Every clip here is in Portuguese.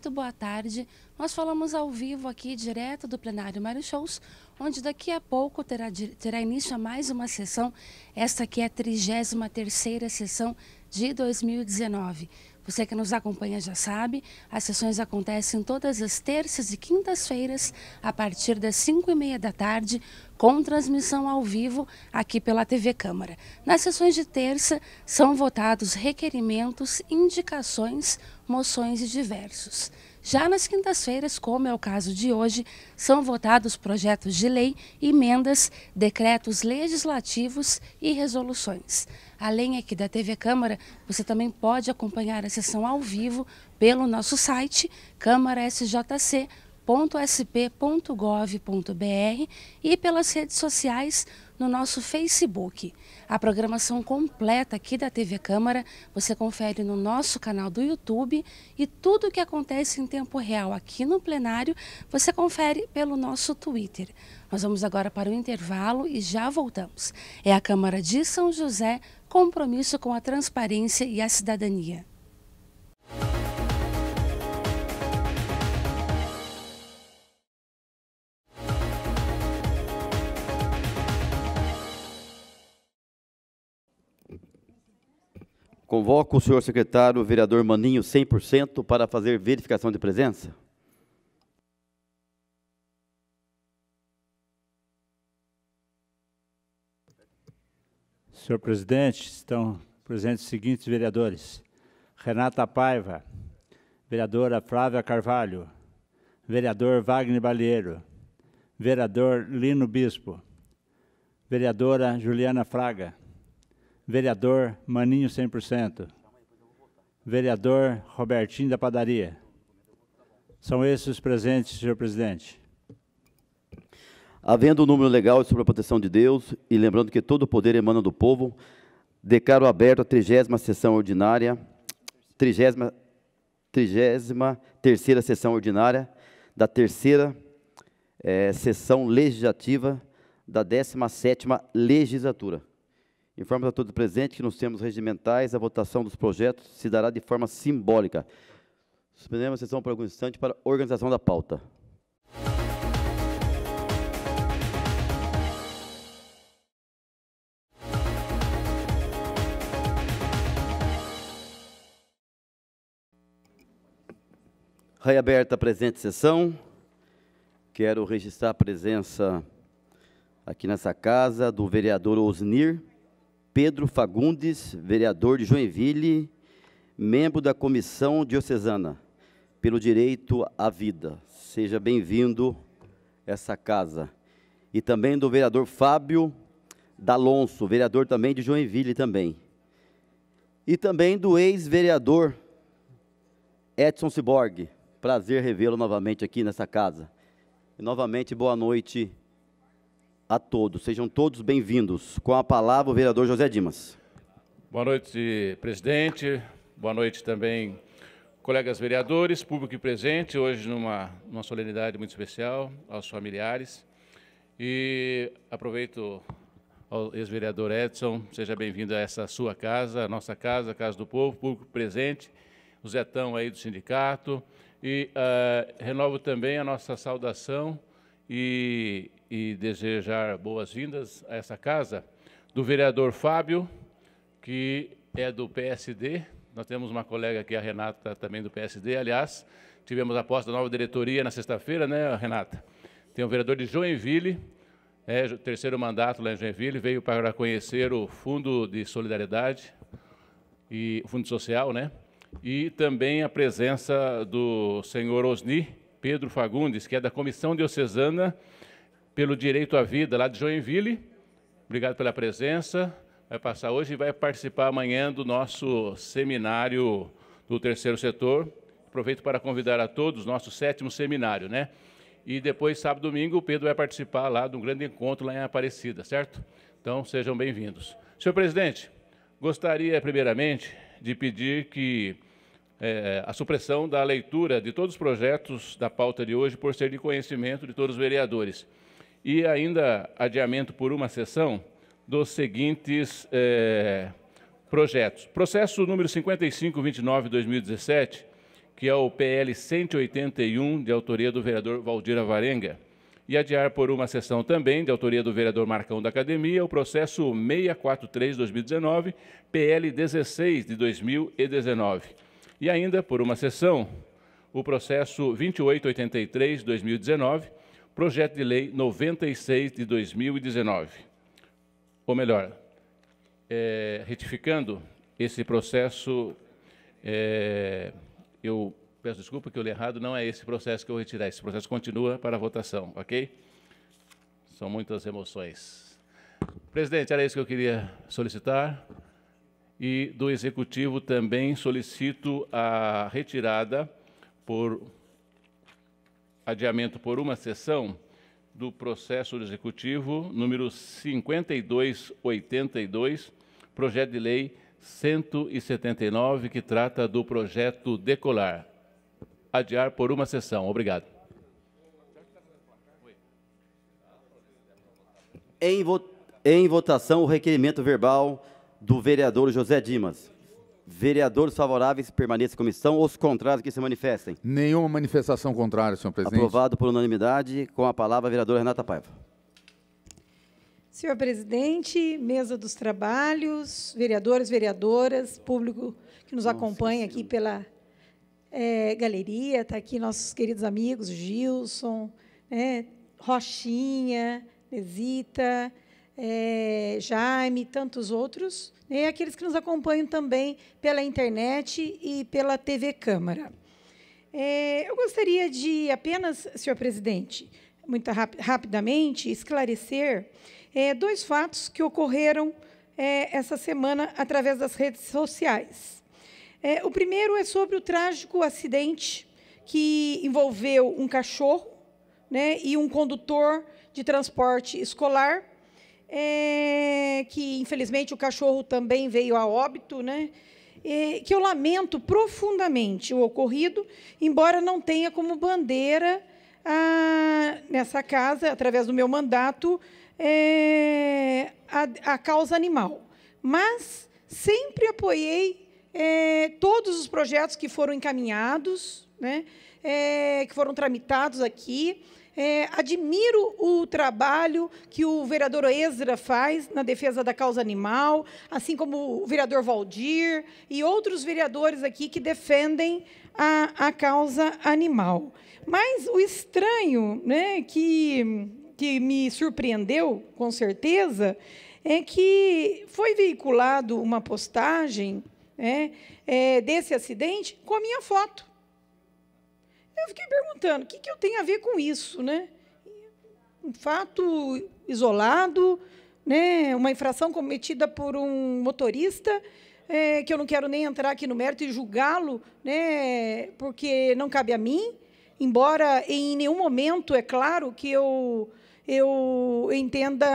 muito boa tarde. Nós falamos ao vivo aqui, direto do plenário Mário Shows, onde daqui a pouco terá, terá início a mais uma sessão. Esta aqui é a 33 sessão de 2019. Você que nos acompanha já sabe, as sessões acontecem todas as terças e quintas-feiras, a partir das 5 e meia da tarde, com transmissão ao vivo aqui pela TV Câmara. Nas sessões de terça, são votados requerimentos, indicações, moções e diversos. Já nas quintas-feiras, como é o caso de hoje, são votados projetos de lei, emendas, decretos legislativos e resoluções. Além aqui da TV Câmara, você também pode acompanhar a sessão ao vivo pelo nosso site câmarasjc.sp.gov.br e pelas redes sociais no nosso Facebook. A programação completa aqui da TV Câmara você confere no nosso canal do YouTube e tudo o que acontece em tempo real aqui no plenário você confere pelo nosso Twitter. Nós vamos agora para o intervalo e já voltamos. É a Câmara de São José, compromisso com a transparência e a cidadania. Convoco o senhor secretário, o vereador Maninho, 100%, para fazer verificação de presença. Senhor presidente, estão presentes os seguintes vereadores. Renata Paiva, vereadora Flávia Carvalho, vereador Wagner Baleiro, vereador Lino Bispo, vereadora Juliana Fraga, Vereador Maninho 100%. Vereador Robertinho da Padaria. São esses os presentes, senhor presidente. Havendo o um número legal sobre a proteção de Deus, e lembrando que todo o poder emana do povo, declaro aberta a trigésima sessão ordinária, trigésima, trigésima terceira sessão ordinária, da terceira é, sessão legislativa da 17 legislatura. Informamos a todos presentes que nos termos regimentais a votação dos projetos se dará de forma simbólica. Suspendemos a sessão por algum instante para organização da pauta. Reaberta a presente sessão. Quero registrar a presença aqui nessa casa do vereador Osnir, Pedro Fagundes, vereador de Joinville, membro da Comissão Diocesana pelo Direito à Vida. Seja bem-vindo a essa casa. E também do vereador Fábio D'Alonso, vereador também de Joinville também. E também do ex-vereador Edson Ciborgue. Prazer revê-lo novamente aqui nessa casa. E novamente, boa noite a todos. Sejam todos bem-vindos. Com a palavra, o vereador José Dimas. Boa noite, presidente. Boa noite também, colegas vereadores, público presente, hoje numa, numa solenidade muito especial, aos familiares. E aproveito ao ex-vereador Edson, seja bem-vindo a essa sua casa, a nossa casa, a Casa do Povo, público presente, o Zetão aí do sindicato, e uh, renovo também a nossa saudação e, e desejar boas-vindas a essa casa do vereador Fábio, que é do PSD. Nós temos uma colega aqui, a Renata, também do PSD. Aliás, tivemos a posse da nova diretoria na sexta-feira, né, Renata? Tem o vereador de Joinville, é, terceiro mandato lá em Joinville, veio para conhecer o Fundo de Solidariedade e o Fundo Social, né? E também a presença do senhor Osni Pedro Fagundes, que é da Comissão Diocesana pelo Direito à Vida, lá de Joinville. Obrigado pela presença. Vai passar hoje e vai participar amanhã do nosso seminário do terceiro setor. Aproveito para convidar a todos, nosso sétimo seminário, né? E depois, sábado e domingo, o Pedro vai participar lá de um grande encontro lá em Aparecida, certo? Então, sejam bem-vindos. Senhor presidente, gostaria, primeiramente, de pedir que é, a supressão da leitura de todos os projetos da pauta de hoje, por ser de conhecimento de todos os vereadores e ainda adiamento por uma sessão dos seguintes é, projetos. Processo número 5529-2017, que é o PL 181, de autoria do vereador Valdir Avarenga, e adiar por uma sessão também, de autoria do vereador Marcão da Academia, o processo 643-2019, PL 16 de 2019. E ainda, por uma sessão, o processo 2883-2019, projeto de lei 96 de 2019. Ou melhor, é, retificando esse processo, é, eu peço desculpa que eu li errado, não é esse processo que eu vou retirar, esse processo continua para a votação, ok? São muitas emoções. Presidente, era isso que eu queria solicitar. E do Executivo também solicito a retirada por adiamento por uma sessão do processo executivo número 5282, projeto de lei 179, que trata do projeto Decolar. Adiar por uma sessão. Obrigado. Em, vo em votação, o requerimento verbal do vereador José Dimas. Vereadores favoráveis permaneçam em comissão, os contrários que se manifestem. Nenhuma manifestação contrária, senhor presidente. Aprovado por unanimidade, com a palavra a vereadora Renata Paiva. Senhor presidente, mesa dos trabalhos, vereadores, vereadoras, público que nos Nossa, acompanha aqui pela é, galeria, está aqui nossos queridos amigos Gilson, né, Rochinha, Nesita, é, Jaime e tantos outros, né, e aqueles que nos acompanham também pela internet e pela TV Câmara. É, eu gostaria de apenas, senhor presidente, muito rap rapidamente esclarecer é, dois fatos que ocorreram essa semana através das redes sociais. o primeiro é sobre o trágico acidente que envolveu um cachorro né, e um condutor de transporte escolar é, que infelizmente o cachorro também veio a óbito, né? É, que eu lamento profundamente o ocorrido, embora não tenha como bandeira a, ah, nessa casa, através do meu mandato, é, a, a, causa animal. Mas sempre apoiei é, todos os projetos que foram encaminhados, né? É, que foram tramitados aqui é, admiro o trabalho que o vereador Ezra faz na defesa da causa animal, assim como o vereador Valdir e outros vereadores aqui que defendem a, a causa animal. Mas o estranho né, que, que me surpreendeu, com certeza, é que foi veiculado uma postagem né, é, desse acidente com a minha foto. Eu fiquei perguntando, o que, que eu tenho a ver com isso, né? Um fato isolado, né? Uma infração cometida por um motorista, é, que eu não quero nem entrar aqui no mérito e julgá-lo, né? Porque não cabe a mim. Embora em nenhum momento, é claro, que eu eu entenda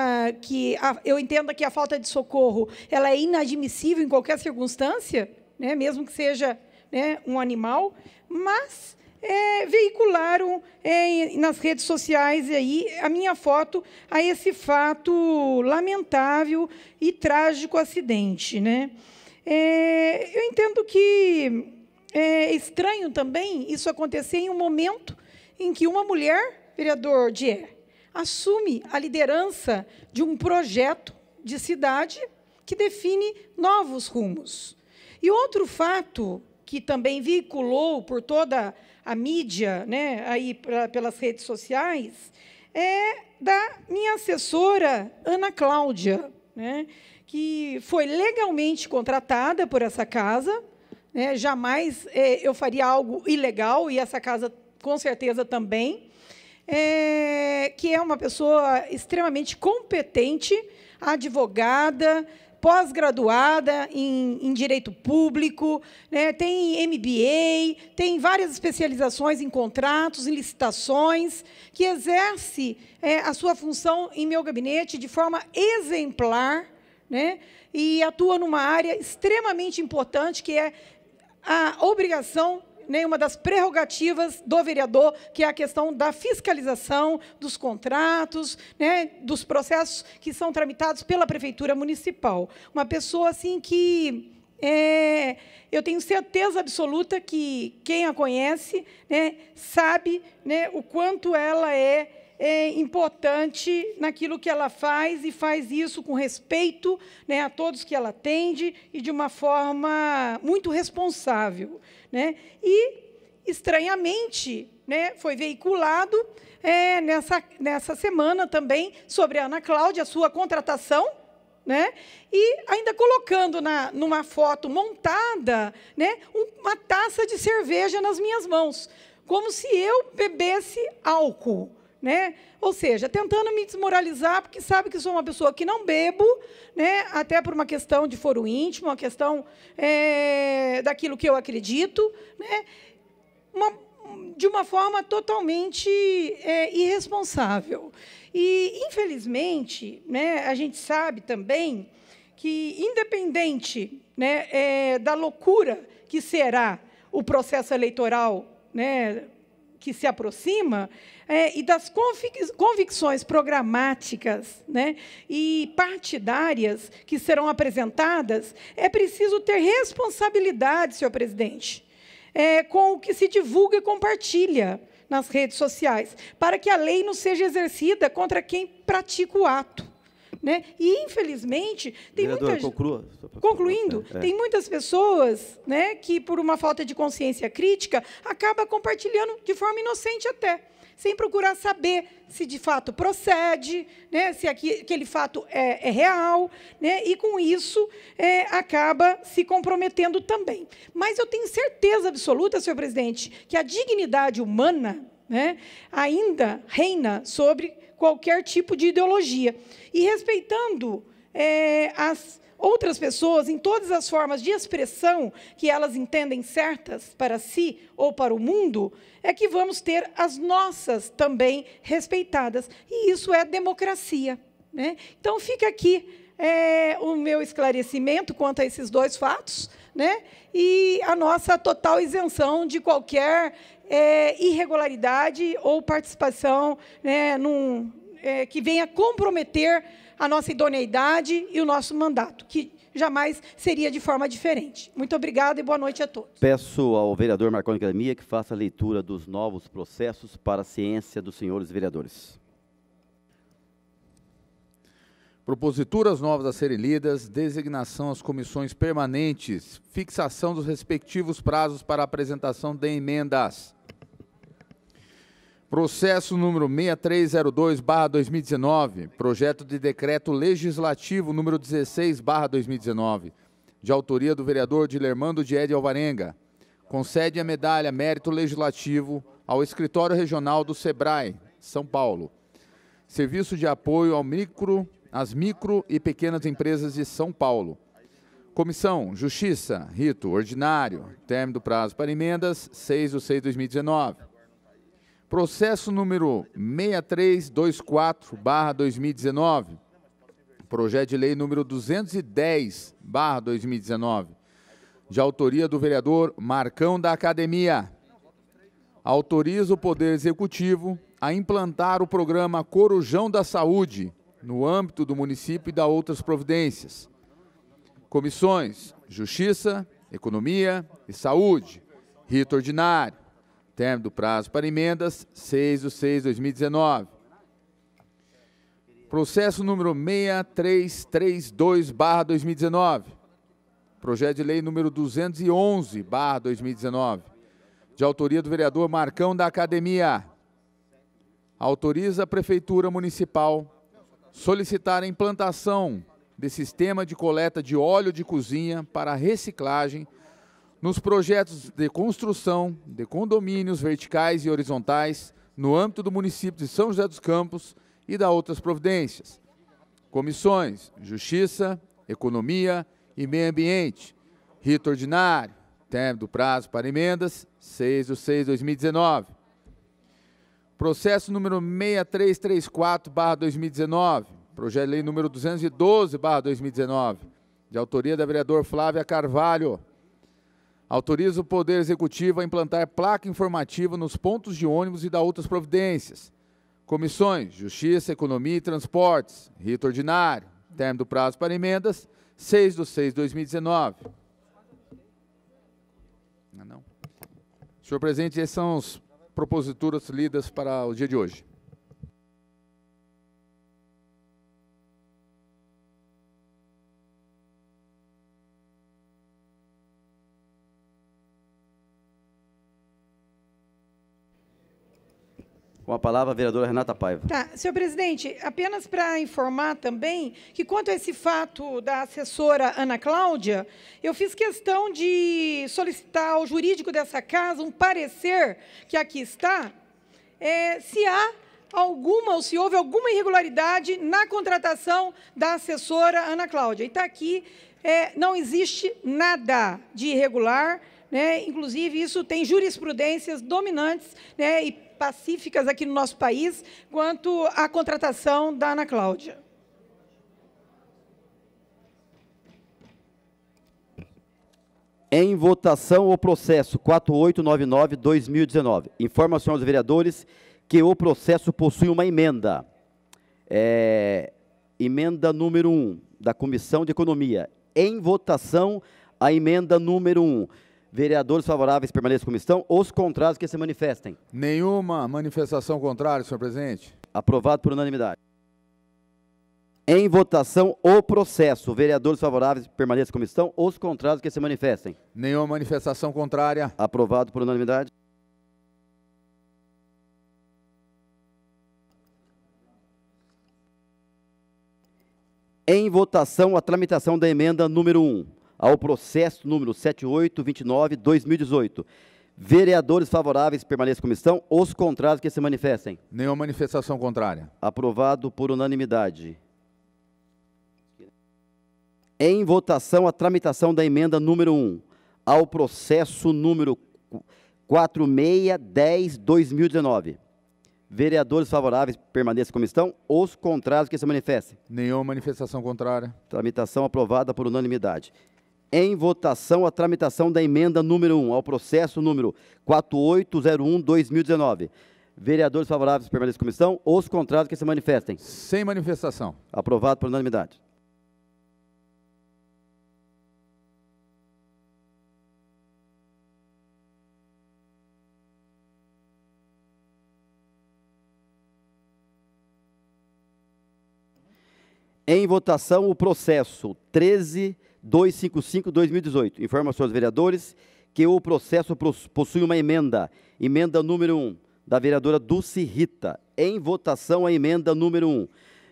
que a, eu entenda que a falta de socorro ela é inadmissível em qualquer circunstância, né, mesmo que seja né, um animal, mas é, veicularam é, nas redes sociais aí a minha foto a esse fato lamentável e trágico acidente. Né? É, eu entendo que é estranho também isso acontecer em um momento em que uma mulher, vereador Dier, assume a liderança de um projeto de cidade que define novos rumos. E outro fato que também veiculou por toda a mídia, né, aí pra, pelas redes sociais, é da minha assessora Ana Cláudia, né, que foi legalmente contratada por essa casa. Né, jamais é, eu faria algo ilegal, e essa casa, com certeza, também. É, que é uma pessoa extremamente competente, advogada, pós-graduada em, em, direito público, né? tem MBA, tem várias especializações em contratos, em licitações, que exerce é, a sua função em meu gabinete de forma exemplar né? e atua numa área extremamente importante, que é a obrigação nenhuma das prerrogativas do vereador, que é a questão da fiscalização dos contratos, né, dos processos que são tramitados pela prefeitura municipal. Uma pessoa assim que é, eu tenho certeza absoluta que quem a conhece né, sabe né, o quanto ela é é, importante naquilo que ela faz e faz isso com respeito né, a todos que ela atende e de uma forma muito responsável. Né? E, estranhamente, né, foi veiculado é, nessa, nessa semana também sobre a Ana Cláudia, a sua contratação. Né? E ainda colocando na, numa foto montada né, uma taça de cerveja nas minhas mãos, como se eu bebesse álcool. Né? Ou seja, tentando me desmoralizar, porque sabe que sou uma pessoa que não bebo, né? até por uma questão de foro íntimo, uma questão é, daquilo que eu acredito, né? uma, de uma forma totalmente é, irresponsável. E, infelizmente, né, a gente sabe também que, independente né, é, da loucura que será o processo eleitoral né, que se aproxima, é, e das convic convicções programáticas né, e partidárias que serão apresentadas, é preciso ter responsabilidade, senhor presidente, é, com o que se divulga e compartilha nas redes sociais, para que a lei não seja exercida contra quem pratica o ato. Né? E, infelizmente, tem Vereador, muitas... Conclua. Concluindo, é. tem muitas pessoas né, que, por uma falta de consciência crítica, acaba compartilhando de forma inocente até sem procurar saber se de fato procede, né, se aqui, aquele fato é, é, real, né, e com isso é, acaba se comprometendo também. Mas eu tenho certeza absoluta, senhor presidente, que a dignidade humana né, ainda reina sobre qualquer tipo de ideologia. E respeitando é, as Outras pessoas, em todas as formas de expressão que elas entendem certas para si ou para o mundo, é que vamos ter as nossas também respeitadas. E isso é democracia. Né? Então, fica aqui é, o meu esclarecimento quanto a esses dois fatos né? e a nossa total isenção de qualquer é, irregularidade ou participação né, num, é, que venha comprometer a nossa idoneidade e o nosso mandato, que jamais seria de forma diferente. Muito obrigada e boa noite a todos. Peço ao vereador Marconi Academia que faça a leitura dos novos processos para a ciência dos senhores vereadores. Proposituras novas a serem lidas, designação às comissões permanentes, fixação dos respectivos prazos para apresentação de emendas. Processo número 6302/2019, projeto de decreto legislativo número 16/2019, de autoria do vereador Dilermando Diede Alvarenga, concede a medalha Mérito Legislativo ao Escritório Regional do SEBRAE, São Paulo. Serviço de apoio ao micro, às micro e pequenas empresas de São Paulo. Comissão Justiça, Rito Ordinário, término do prazo para emendas, 6 de 6 de 2019. Processo número 6324-2019. Projeto de lei número 210-2019. De autoria do vereador Marcão da Academia. Autoriza o Poder Executivo a implantar o programa Corujão da Saúde no âmbito do município e da outras providências. Comissões Justiça, Economia e Saúde. Rito Ordinário. Termo do prazo para emendas, 6 de 6 de 2019. Processo número 6332, barra 2019. Projeto de lei número 211, barra 2019. De autoria do vereador Marcão da Academia. Autoriza a Prefeitura Municipal solicitar a implantação de sistema de coleta de óleo de cozinha para reciclagem nos projetos de construção de condomínios verticais e horizontais no âmbito do município de São José dos Campos e da outras providências. Comissões Justiça, Economia e Meio Ambiente. Rito ordinário, termo do prazo para emendas, 6 de 6 de 2019. Processo número 6334-2019. Projeto de lei número 212-2019, de autoria da vereadora Flávia Carvalho. Autoriza o Poder Executivo a implantar placa informativa nos pontos de ônibus e da outras providências. Comissões: Justiça, Economia e Transportes. Rito ordinário. Termo do prazo para emendas: 6 de 6 de 2019. Não, é não. Senhor presidente, essas são as proposituras lidas para o dia de hoje. Com a palavra, a vereadora Renata Paiva. Tá, senhor presidente, apenas para informar também que quanto a esse fato da assessora Ana Cláudia, eu fiz questão de solicitar ao jurídico dessa casa um parecer que aqui está, é, se há alguma ou se houve alguma irregularidade na contratação da assessora Ana Cláudia. E está aqui, é, não existe nada de irregular. Né? Inclusive, isso tem jurisprudências dominantes né? e pacíficas aqui no nosso país quanto à contratação da Ana Cláudia. Em votação o processo 4899-2019. Informa, senhores vereadores, que o processo possui uma emenda. É, emenda número 1 da Comissão de Economia. Em votação, a emenda número 1. Vereadores favoráveis permaneçam como estão. Os contrários que se manifestem. Nenhuma manifestação contrária, senhor presidente. Aprovado por unanimidade. Em votação, o processo. Vereadores favoráveis permaneçam como estão. Os contrários que se manifestem. Nenhuma manifestação contrária. Aprovado por unanimidade. Em votação, a tramitação da emenda número 1 ao processo número 7829-2018. Vereadores favoráveis permaneçam como estão, os contrários que se manifestem. Nenhuma manifestação contrária. Aprovado por unanimidade. Em votação a tramitação da emenda número 1 ao processo número 4610-2019. Vereadores favoráveis permaneçam como estão, os contrários que se manifestem. Nenhuma manifestação contrária. Tramitação aprovada por unanimidade em votação a tramitação da emenda número 1 ao processo número 4801-2019. Vereadores favoráveis permaneçam comissão, os contrários que se manifestem. Sem manifestação. Aprovado por unanimidade. Em votação, o processo 13 255-2018. Informa aos vereadores que o processo possui uma emenda, emenda número 1, da vereadora Dulce Rita. Em votação, a emenda número 1.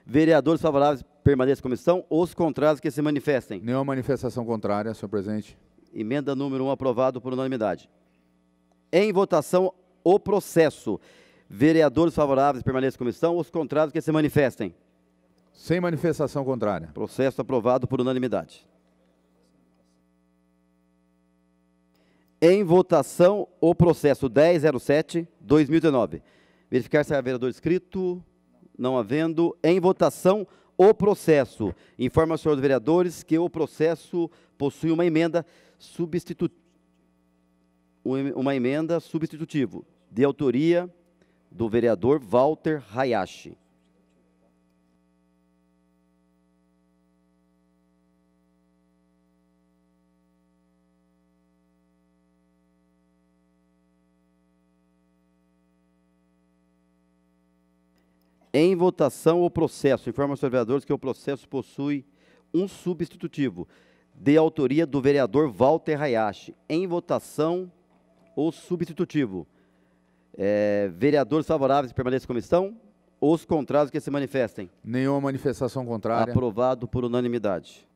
Vereadores favoráveis permaneçam comissão. os contrários que se manifestem. Nenhuma manifestação contrária, senhor presidente. Emenda número 1 aprovado por unanimidade. Em votação, o processo. Vereadores favoráveis permaneçam comissão. os contrários que se manifestem. Sem manifestação contrária. Processo aprovado por unanimidade. Em votação, o processo 1007-2019. Verificar se há vereador escrito Não havendo. Em votação, o processo. Informa senhores senhor dos vereadores que o processo possui uma emenda substitutiva. Uma emenda substitutivo de autoria do vereador Walter Hayashi. Em votação o processo. Informa aos vereadores que o processo possui um substitutivo de autoria do vereador Walter Hayashi. Em votação o substitutivo. É, vereadores favoráveis que permaneçam como estão. Os contrários que se manifestem. Nenhuma manifestação contrária. Aprovado por unanimidade.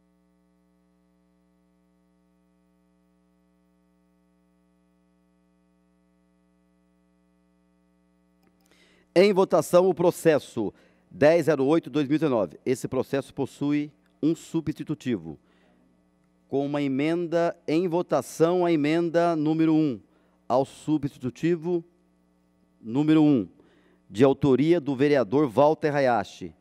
Em votação, o processo 1008-2019. Esse processo possui um substitutivo, com uma emenda em votação, a emenda número 1, ao substitutivo número 1, de autoria do vereador Walter Hayashi.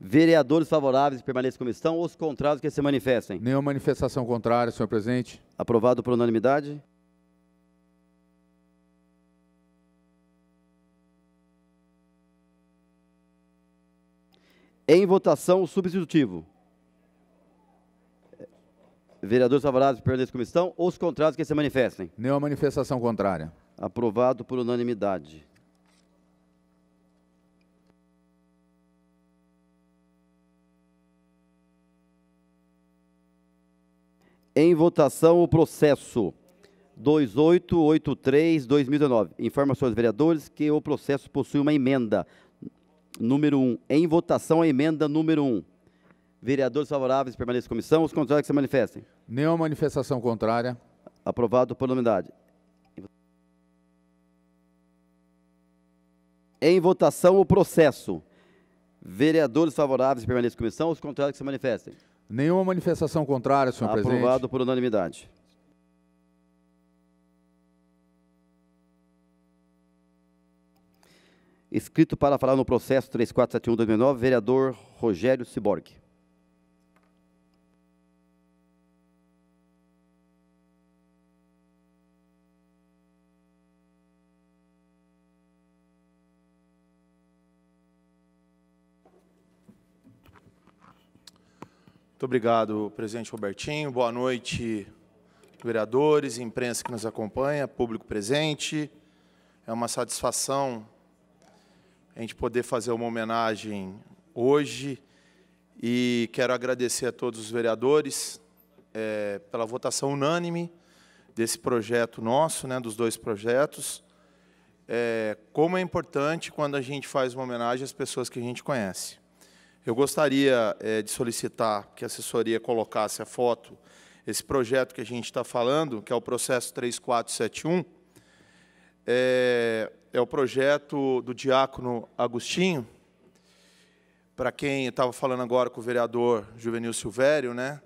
Vereadores favoráveis permaneçam como estão, os contrários que se manifestem. Nenhuma manifestação contrária, senhor presidente. Aprovado por unanimidade. Em votação, o substitutivo. Vereadores favoráveis pela comissão, os contrários que se manifestem. Nenhuma manifestação contrária. Aprovado por unanimidade. Em votação, o processo 2883-2019. Informações, vereadores, que o processo possui uma emenda número 1. Em votação, a emenda número 1. Vereadores favoráveis, permanece comissão. Os contrários que se manifestem. Nenhuma manifestação contrária. Aprovado por unanimidade. Em votação, o processo. Vereadores favoráveis, permanece comissão. Os contrários que se manifestem. Nenhuma manifestação contrária, senhor Aprovado presidente. Aprovado por unanimidade. Escrito para falar no processo 3471-2009, vereador Rogério Ciborg. Muito obrigado, presidente Robertinho. Boa noite, vereadores, imprensa que nos acompanha, público presente. É uma satisfação a gente poder fazer uma homenagem hoje. E quero agradecer a todos os vereadores é, pela votação unânime desse projeto nosso, né, dos dois projetos. É, como é importante quando a gente faz uma homenagem às pessoas que a gente conhece. Eu gostaria é, de solicitar que a assessoria colocasse a foto, esse projeto que a gente está falando, que é o processo 3471. É, é o projeto do diácono Agostinho, para quem estava falando agora com o vereador Juvenil Silvério, né?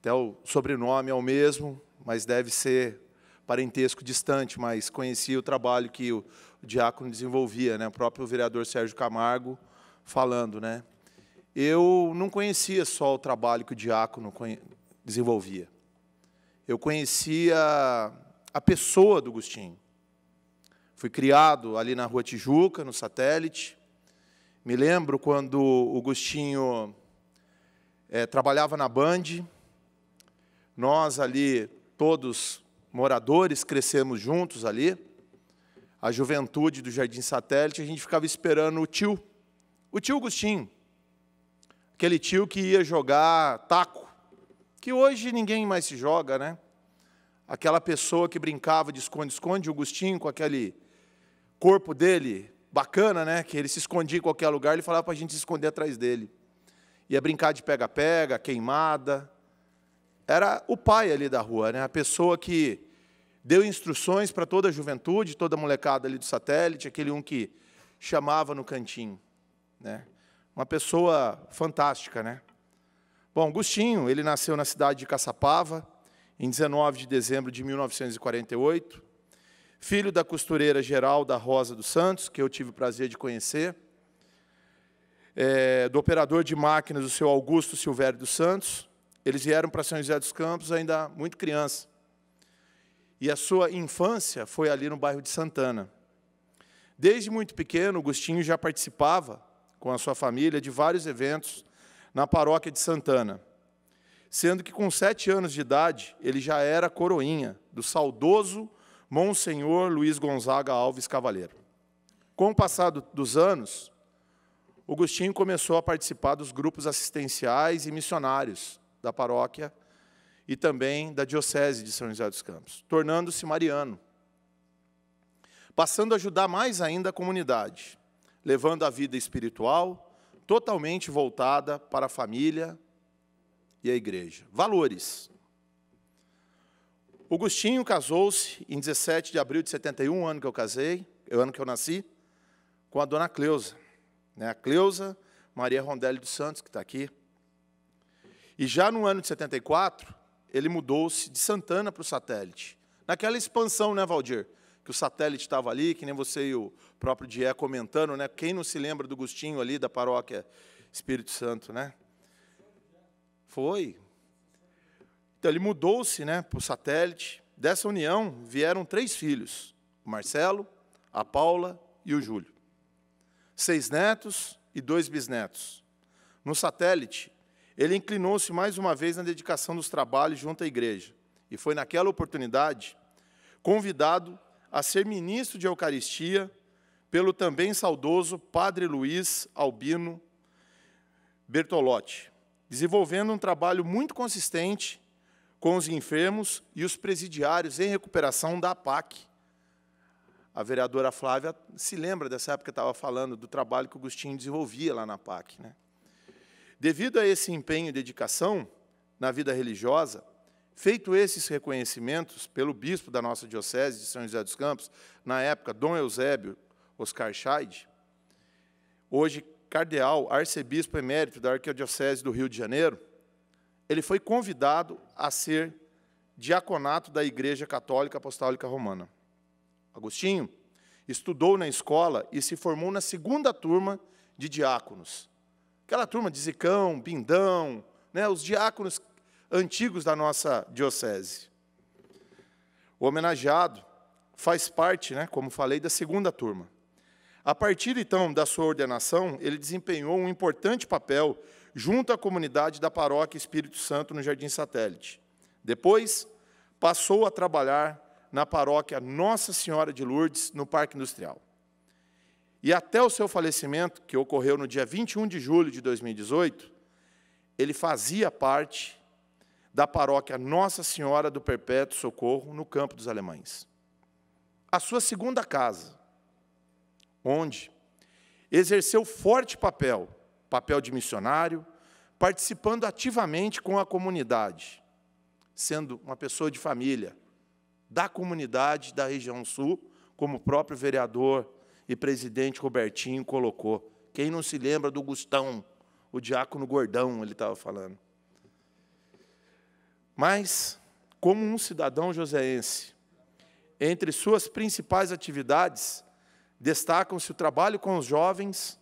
Até o sobrenome é o mesmo, mas deve ser parentesco distante, mas conhecia o trabalho que o, o diácono desenvolvia, né? O próprio vereador Sérgio Camargo falando, né? Eu não conhecia só o trabalho que o diácono desenvolvia. Eu conhecia a pessoa do Agostinho. Fui criado ali na Rua Tijuca, no satélite. Me lembro quando o Gustinho é, trabalhava na Band. Nós ali, todos moradores, crescemos juntos ali. A juventude do Jardim Satélite, a gente ficava esperando o tio, o tio Gustinho. Aquele tio que ia jogar taco, que hoje ninguém mais se joga, né? Aquela pessoa que brincava de esconde-esconde, o Gustinho com aquele corpo dele, bacana, né? Que ele se escondia em qualquer lugar, ele falava para a gente se esconder atrás dele. Ia brincar de pega-pega, queimada. Era o pai ali da rua, né? A pessoa que deu instruções para toda a juventude, toda a molecada ali do satélite, aquele um que chamava no cantinho, né? Uma pessoa fantástica, né? Bom, Agostinho, ele nasceu na cidade de Caçapava em 19 de dezembro de 1948 filho da costureira da Rosa dos Santos, que eu tive o prazer de conhecer, é, do operador de máquinas, o seu Augusto Silvério dos Santos. Eles vieram para São José dos Campos ainda muito criança. E a sua infância foi ali no bairro de Santana. Desde muito pequeno, Agostinho já participava, com a sua família, de vários eventos na paróquia de Santana. Sendo que, com sete anos de idade, ele já era coroinha do saudoso Monsenhor Luiz Gonzaga Alves Cavalheiro. Com o passar dos anos, o Agostinho começou a participar dos grupos assistenciais e missionários da paróquia e também da diocese de São José dos Campos, tornando-se mariano, passando a ajudar mais ainda a comunidade, levando a vida espiritual totalmente voltada para a família e a igreja. Valores. O Gustinho casou-se em 17 de abril de 71, ano que eu casei, é o ano que eu nasci, com a dona Cleusa. Né? A Cleusa Maria Rondelli dos Santos, que está aqui. E já no ano de 74, ele mudou-se de Santana para o satélite. Naquela expansão, né, Valdir? Que o satélite estava ali, que nem você e o próprio Dié comentando, né? Quem não se lembra do Gustinho ali, da paróquia Espírito Santo, né? Foi, então ele mudou-se né, para o satélite. Dessa união vieram três filhos: o Marcelo, a Paula e o Júlio. Seis netos e dois bisnetos. No satélite, ele inclinou-se mais uma vez na dedicação dos trabalhos junto à igreja e foi, naquela oportunidade, convidado a ser ministro de Eucaristia pelo também saudoso Padre Luiz Albino Bertolotti, desenvolvendo um trabalho muito consistente com os enfermos e os presidiários em recuperação da PAC. A vereadora Flávia se lembra dessa época que estava falando do trabalho que o Agostinho desenvolvia lá na PAC, Né? Devido a esse empenho e dedicação na vida religiosa, feito esses reconhecimentos pelo bispo da nossa diocese de São José dos Campos, na época, Dom Eusébio Oscar Scheid, hoje cardeal, arcebispo emérito da Arquidiocese do Rio de Janeiro, ele foi convidado a ser diaconato da Igreja Católica Apostólica Romana. Agostinho estudou na escola e se formou na segunda turma de diáconos. Aquela turma de Zicão, Bindão, né, os diáconos antigos da nossa diocese. O homenageado faz parte, né, como falei, da segunda turma. A partir então da sua ordenação, ele desempenhou um importante papel junto à comunidade da Paróquia Espírito Santo no Jardim Satélite. Depois, passou a trabalhar na Paróquia Nossa Senhora de Lourdes, no Parque Industrial. E até o seu falecimento, que ocorreu no dia 21 de julho de 2018, ele fazia parte da Paróquia Nossa Senhora do Perpétuo Socorro, no Campo dos Alemães. A sua segunda casa, onde exerceu forte papel papel de missionário, participando ativamente com a comunidade, sendo uma pessoa de família da comunidade da região sul, como o próprio vereador e presidente Robertinho colocou. Quem não se lembra do Gustão, o diácono gordão, ele estava falando. Mas, como um cidadão joseense, entre suas principais atividades, destacam-se o trabalho com os jovens,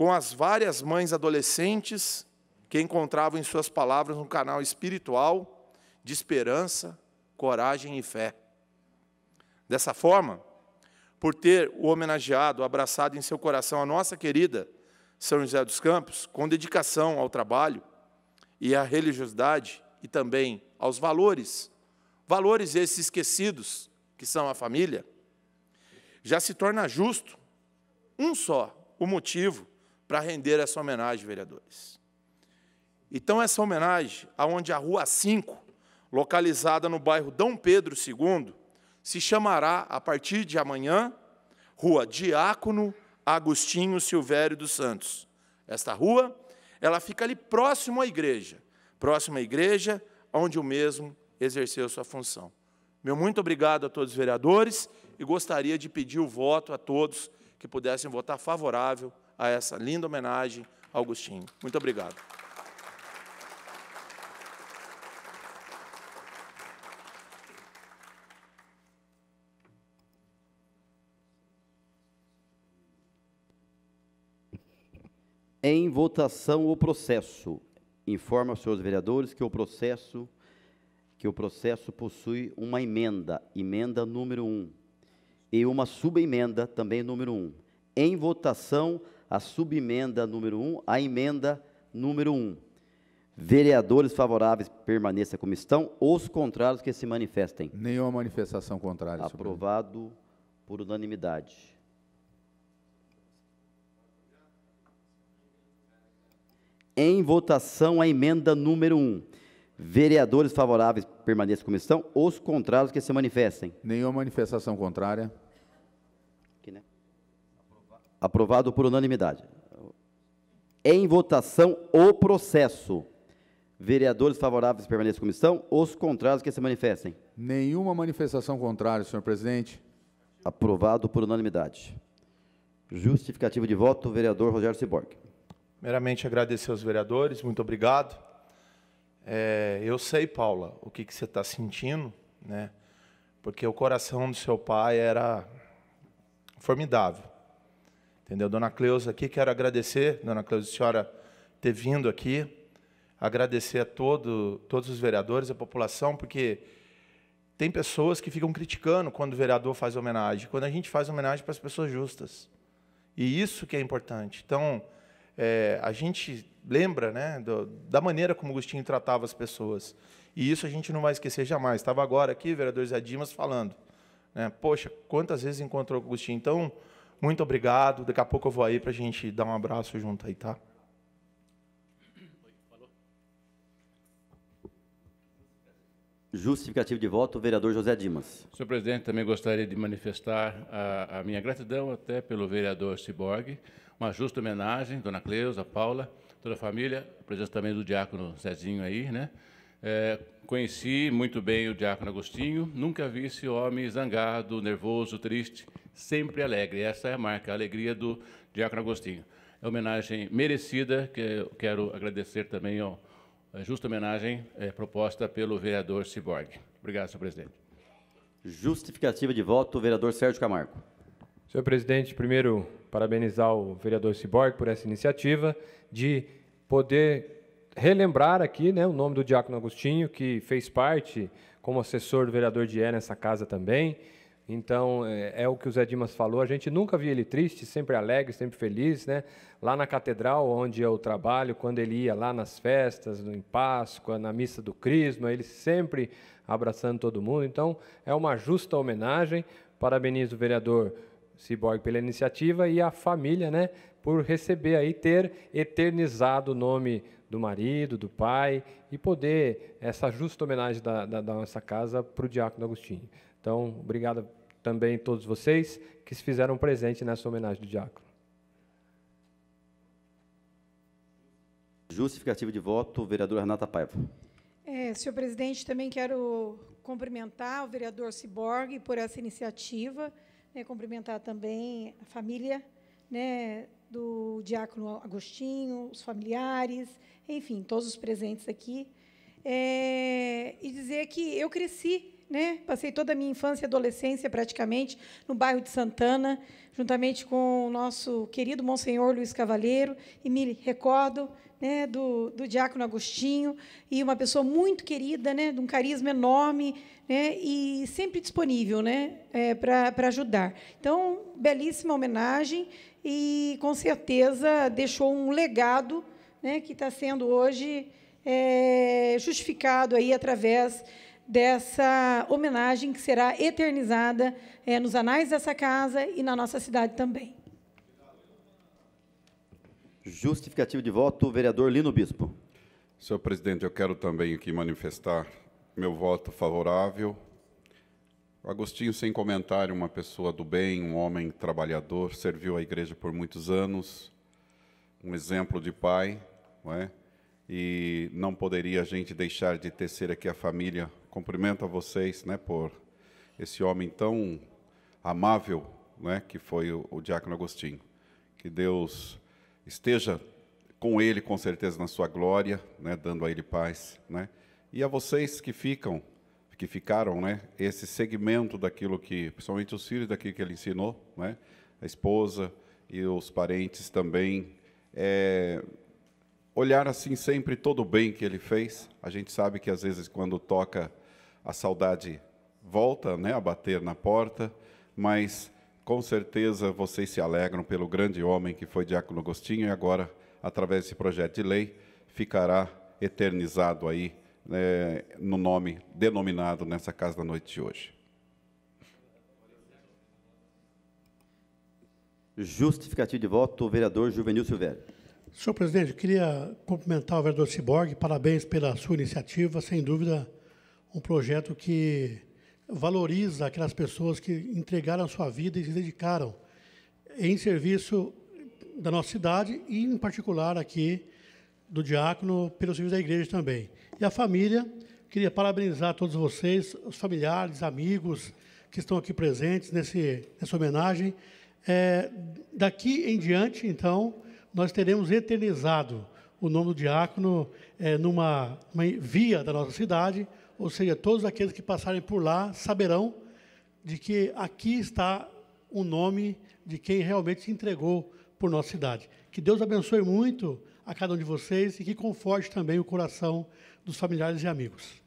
com as várias mães adolescentes que encontravam em suas palavras um canal espiritual de esperança, coragem e fé. Dessa forma, por ter o homenageado, abraçado em seu coração a nossa querida São José dos Campos, com dedicação ao trabalho e à religiosidade e também aos valores, valores esses esquecidos que são a família, já se torna justo um só o motivo para render essa homenagem, vereadores. Então, essa homenagem, aonde a Rua 5, localizada no bairro Dom Pedro II, se chamará, a partir de amanhã, Rua Diácono Agostinho Silvério dos Santos. Esta rua, ela fica ali próximo à igreja, próximo à igreja, onde o mesmo exerceu sua função. Meu muito obrigado a todos os vereadores e gostaria de pedir o voto a todos que pudessem votar favorável a essa linda homenagem a Agostinho. Muito obrigado. Em votação o processo. Informa os senhores vereadores que o processo que o processo possui uma emenda, emenda número 1, e uma subemenda também número 1. Em votação a subemenda número 1, a emenda número 1. Vereadores favoráveis permaneça como estão, os contrários que se manifestem. Nenhuma manifestação contrária. Aprovado por unanimidade. Em votação a emenda número 1. Vereadores favoráveis permaneçam como estão, os contrários que se manifestem. Nenhuma manifestação contrária. Aprovado por unanimidade. Em votação, o processo. Vereadores favoráveis permaneçam à comissão, os contrários que se manifestem. Nenhuma manifestação contrária, senhor presidente. Aprovado por unanimidade. Justificativo de voto, vereador Rogério Ciborg. Primeiramente, agradecer aos vereadores, muito obrigado. É, eu sei, Paula, o que, que você está sentindo, né? porque o coração do seu pai era formidável. Entendeu? Dona Cleusa aqui, quero agradecer, Dona Cleusa, a senhora ter vindo aqui, agradecer a todo, todos os vereadores, a população, porque tem pessoas que ficam criticando quando o vereador faz homenagem, quando a gente faz homenagem para as pessoas justas. E isso que é importante. Então, é, a gente lembra né, do, da maneira como Agostinho tratava as pessoas. E isso a gente não vai esquecer jamais. Estava agora aqui o vereador Zé Dimas falando. Né, Poxa, quantas vezes encontrou com Agostinho? Então, muito obrigado. Daqui a pouco eu vou aí para a gente dar um abraço junto aí, tá? Justificativo de voto, o vereador José Dimas. Senhor presidente, também gostaria de manifestar a, a minha gratidão até pelo vereador Ciborgue, uma justa homenagem, dona Cleusa, Paula, toda a família, a presença também do diácono Zezinho aí, né? É, conheci muito bem o diácono Agostinho, nunca vi esse homem zangado, nervoso, triste, sempre alegre. Essa é a marca, a alegria do Diácono Agostinho. É homenagem merecida, que eu quero agradecer também ó, a é justa homenagem é, proposta pelo vereador Ciborgue. Obrigado, senhor presidente. Justificativa de voto, vereador Sérgio Camargo. Senhor presidente, primeiro, parabenizar o vereador Ciborgue por essa iniciativa de poder relembrar aqui né, o nome do Diácono Agostinho, que fez parte como assessor do vereador Dié nessa casa também. Então, é, é, o que o Zé Dimas falou, a gente nunca viu ele triste, sempre alegre, sempre feliz, né? Lá na catedral onde eu trabalho, quando ele ia lá nas festas, no em Páscoa, na missa do Crisma, ele sempre abraçando todo mundo. Então, é uma justa homenagem. Parabenizo o vereador Ciborg pela iniciativa e a família, né, por receber aí ter eternizado o nome do marido, do pai e poder essa justa homenagem da, da, da nossa casa para o Diácono Agostinho. Então, obrigado também todos vocês que se fizeram presente nessa homenagem do diácono. Justificativa de voto, vereadora Renata Paiva. É, senhor presidente, também quero cumprimentar o vereador Ciborgue por essa iniciativa, né, cumprimentar também a família né, do diácono Agostinho, os familiares, enfim, todos os presentes aqui, é, e dizer que eu cresci né? Passei toda a minha infância e adolescência praticamente no bairro de Santana, juntamente com o nosso querido Monsenhor Luiz Cavaleiro. e me recordo né, do, do Diácono Agostinho, e uma pessoa muito querida, né, de um carisma enorme, né, e sempre disponível né, é, para ajudar. Então, belíssima homenagem, e com certeza deixou um legado né, que está sendo hoje é, justificado aí através dessa homenagem que será eternizada é, nos anais dessa casa e na nossa cidade também. Justificativo de voto, vereador Lino Bispo. Senhor presidente, eu quero também aqui manifestar meu voto favorável. Agostinho, sem comentário, uma pessoa do bem, um homem trabalhador, serviu a igreja por muitos anos, um exemplo de pai, não é? e não poderia a gente deixar de tecer aqui a família cumprimento a vocês, né, por esse homem tão amável, né, que foi o, o diácono Agostinho. Que Deus esteja com ele com certeza na sua glória, né, dando a ele paz, né? E a vocês que ficam, que ficaram, né, esse segmento daquilo que, principalmente os filhos daquilo que ele ensinou, né, a esposa e os parentes também, é, olhar assim sempre todo o bem que ele fez. A gente sabe que às vezes quando toca a saudade volta né, a bater na porta, mas com certeza vocês se alegram pelo grande homem que foi Diácono Agostinho e agora, através desse projeto de lei, ficará eternizado aí né, no nome denominado nessa Casa da Noite de hoje. Justificativo de voto, o vereador Juvenil Silveira. Senhor presidente, eu queria cumprimentar o vereador Ciborgue, parabéns pela sua iniciativa, sem dúvida um projeto que valoriza aquelas pessoas que entregaram a sua vida e se dedicaram em serviço da nossa cidade e, em particular, aqui do diácono, pelo serviço da igreja também. E a família, queria parabenizar todos vocês, os familiares, amigos que estão aqui presentes nesse, nessa homenagem. É, daqui em diante, então, nós teremos eternizado o nome do diácono é, numa, numa via da nossa cidade, ou seja, todos aqueles que passarem por lá saberão de que aqui está o nome de quem realmente se entregou por nossa cidade. Que Deus abençoe muito a cada um de vocês e que conforte também o coração dos familiares e amigos.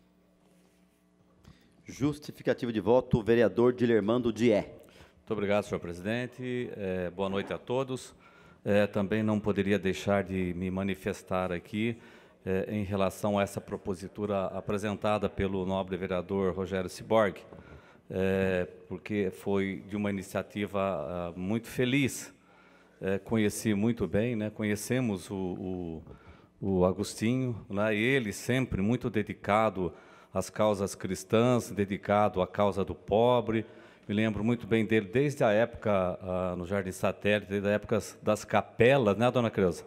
justificativo de voto, o vereador Dilermando Dié. Muito obrigado, senhor presidente. É, boa noite a todos. É, também não poderia deixar de me manifestar aqui eh, em relação a essa propositura apresentada pelo nobre vereador Rogério Ciborg, eh, porque foi de uma iniciativa ah, muito feliz. Eh, conheci muito bem, né? conhecemos o, o, o Agostinho, né? ele sempre muito dedicado às causas cristãs, dedicado à causa do pobre, me lembro muito bem dele desde a época ah, no Jardim Satélite, desde a época das capelas, né, dona Creuza?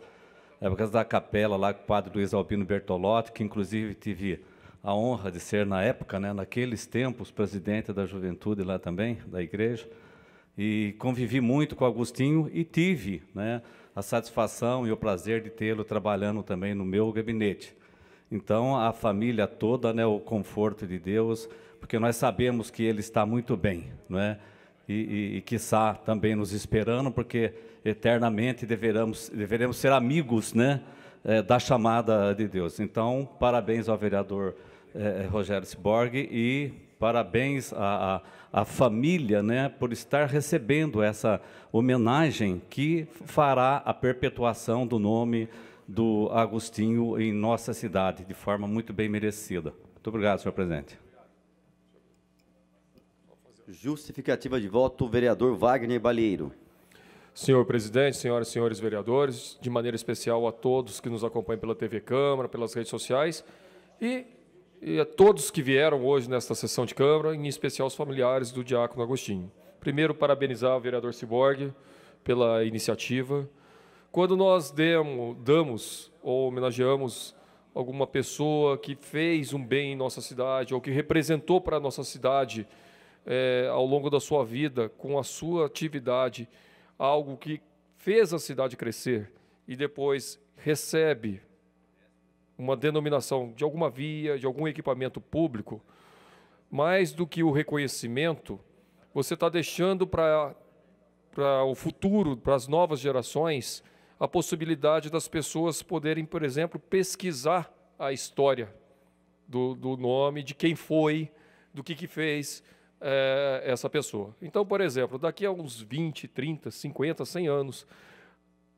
É por causa da capela lá com o padre Luiz Albino Bertolotti, que inclusive tive a honra de ser na época, né, naqueles tempos, presidente da juventude lá também, da igreja. E convivi muito com o Agostinho e tive né, a satisfação e o prazer de tê-lo trabalhando também no meu gabinete. Então, a família toda, né, o conforto de Deus, porque nós sabemos que ele está muito bem, né, E, e, está também nos esperando, porque eternamente deveremos, deveremos ser amigos né, é, da chamada de Deus. Então, parabéns ao vereador é, é Rogério Sborg e parabéns à, à, à, família né, por estar recebendo essa homenagem que fará a perpetuação do nome do Agostinho em nossa cidade, de forma muito bem merecida. Muito obrigado, senhor presidente. Justificativa de voto, vereador Wagner Balheiro. Senhor presidente, senhoras e senhores vereadores, de maneira especial a todos que nos acompanham pela TV Câmara, pelas redes sociais e, e a todos que vieram hoje nesta sessão de Câmara, em especial os familiares do Diácono Agostinho. Primeiro, parabenizar o vereador Ciborgue pela iniciativa. Quando nós demos, damos ou homenageamos alguma pessoa que fez um bem em nossa cidade ou que representou para a nossa cidade é, ao longo da sua vida, com a sua atividade, algo que fez a cidade crescer e depois recebe uma denominação de alguma via, de algum equipamento público, mais do que o reconhecimento, você está deixando para o futuro, para as novas gerações, a possibilidade das pessoas poderem, por exemplo, pesquisar a história do, do nome, de quem foi, do que, que fez é, essa pessoa. Então, por exemplo, daqui a uns 20, 30, 50, 100 anos,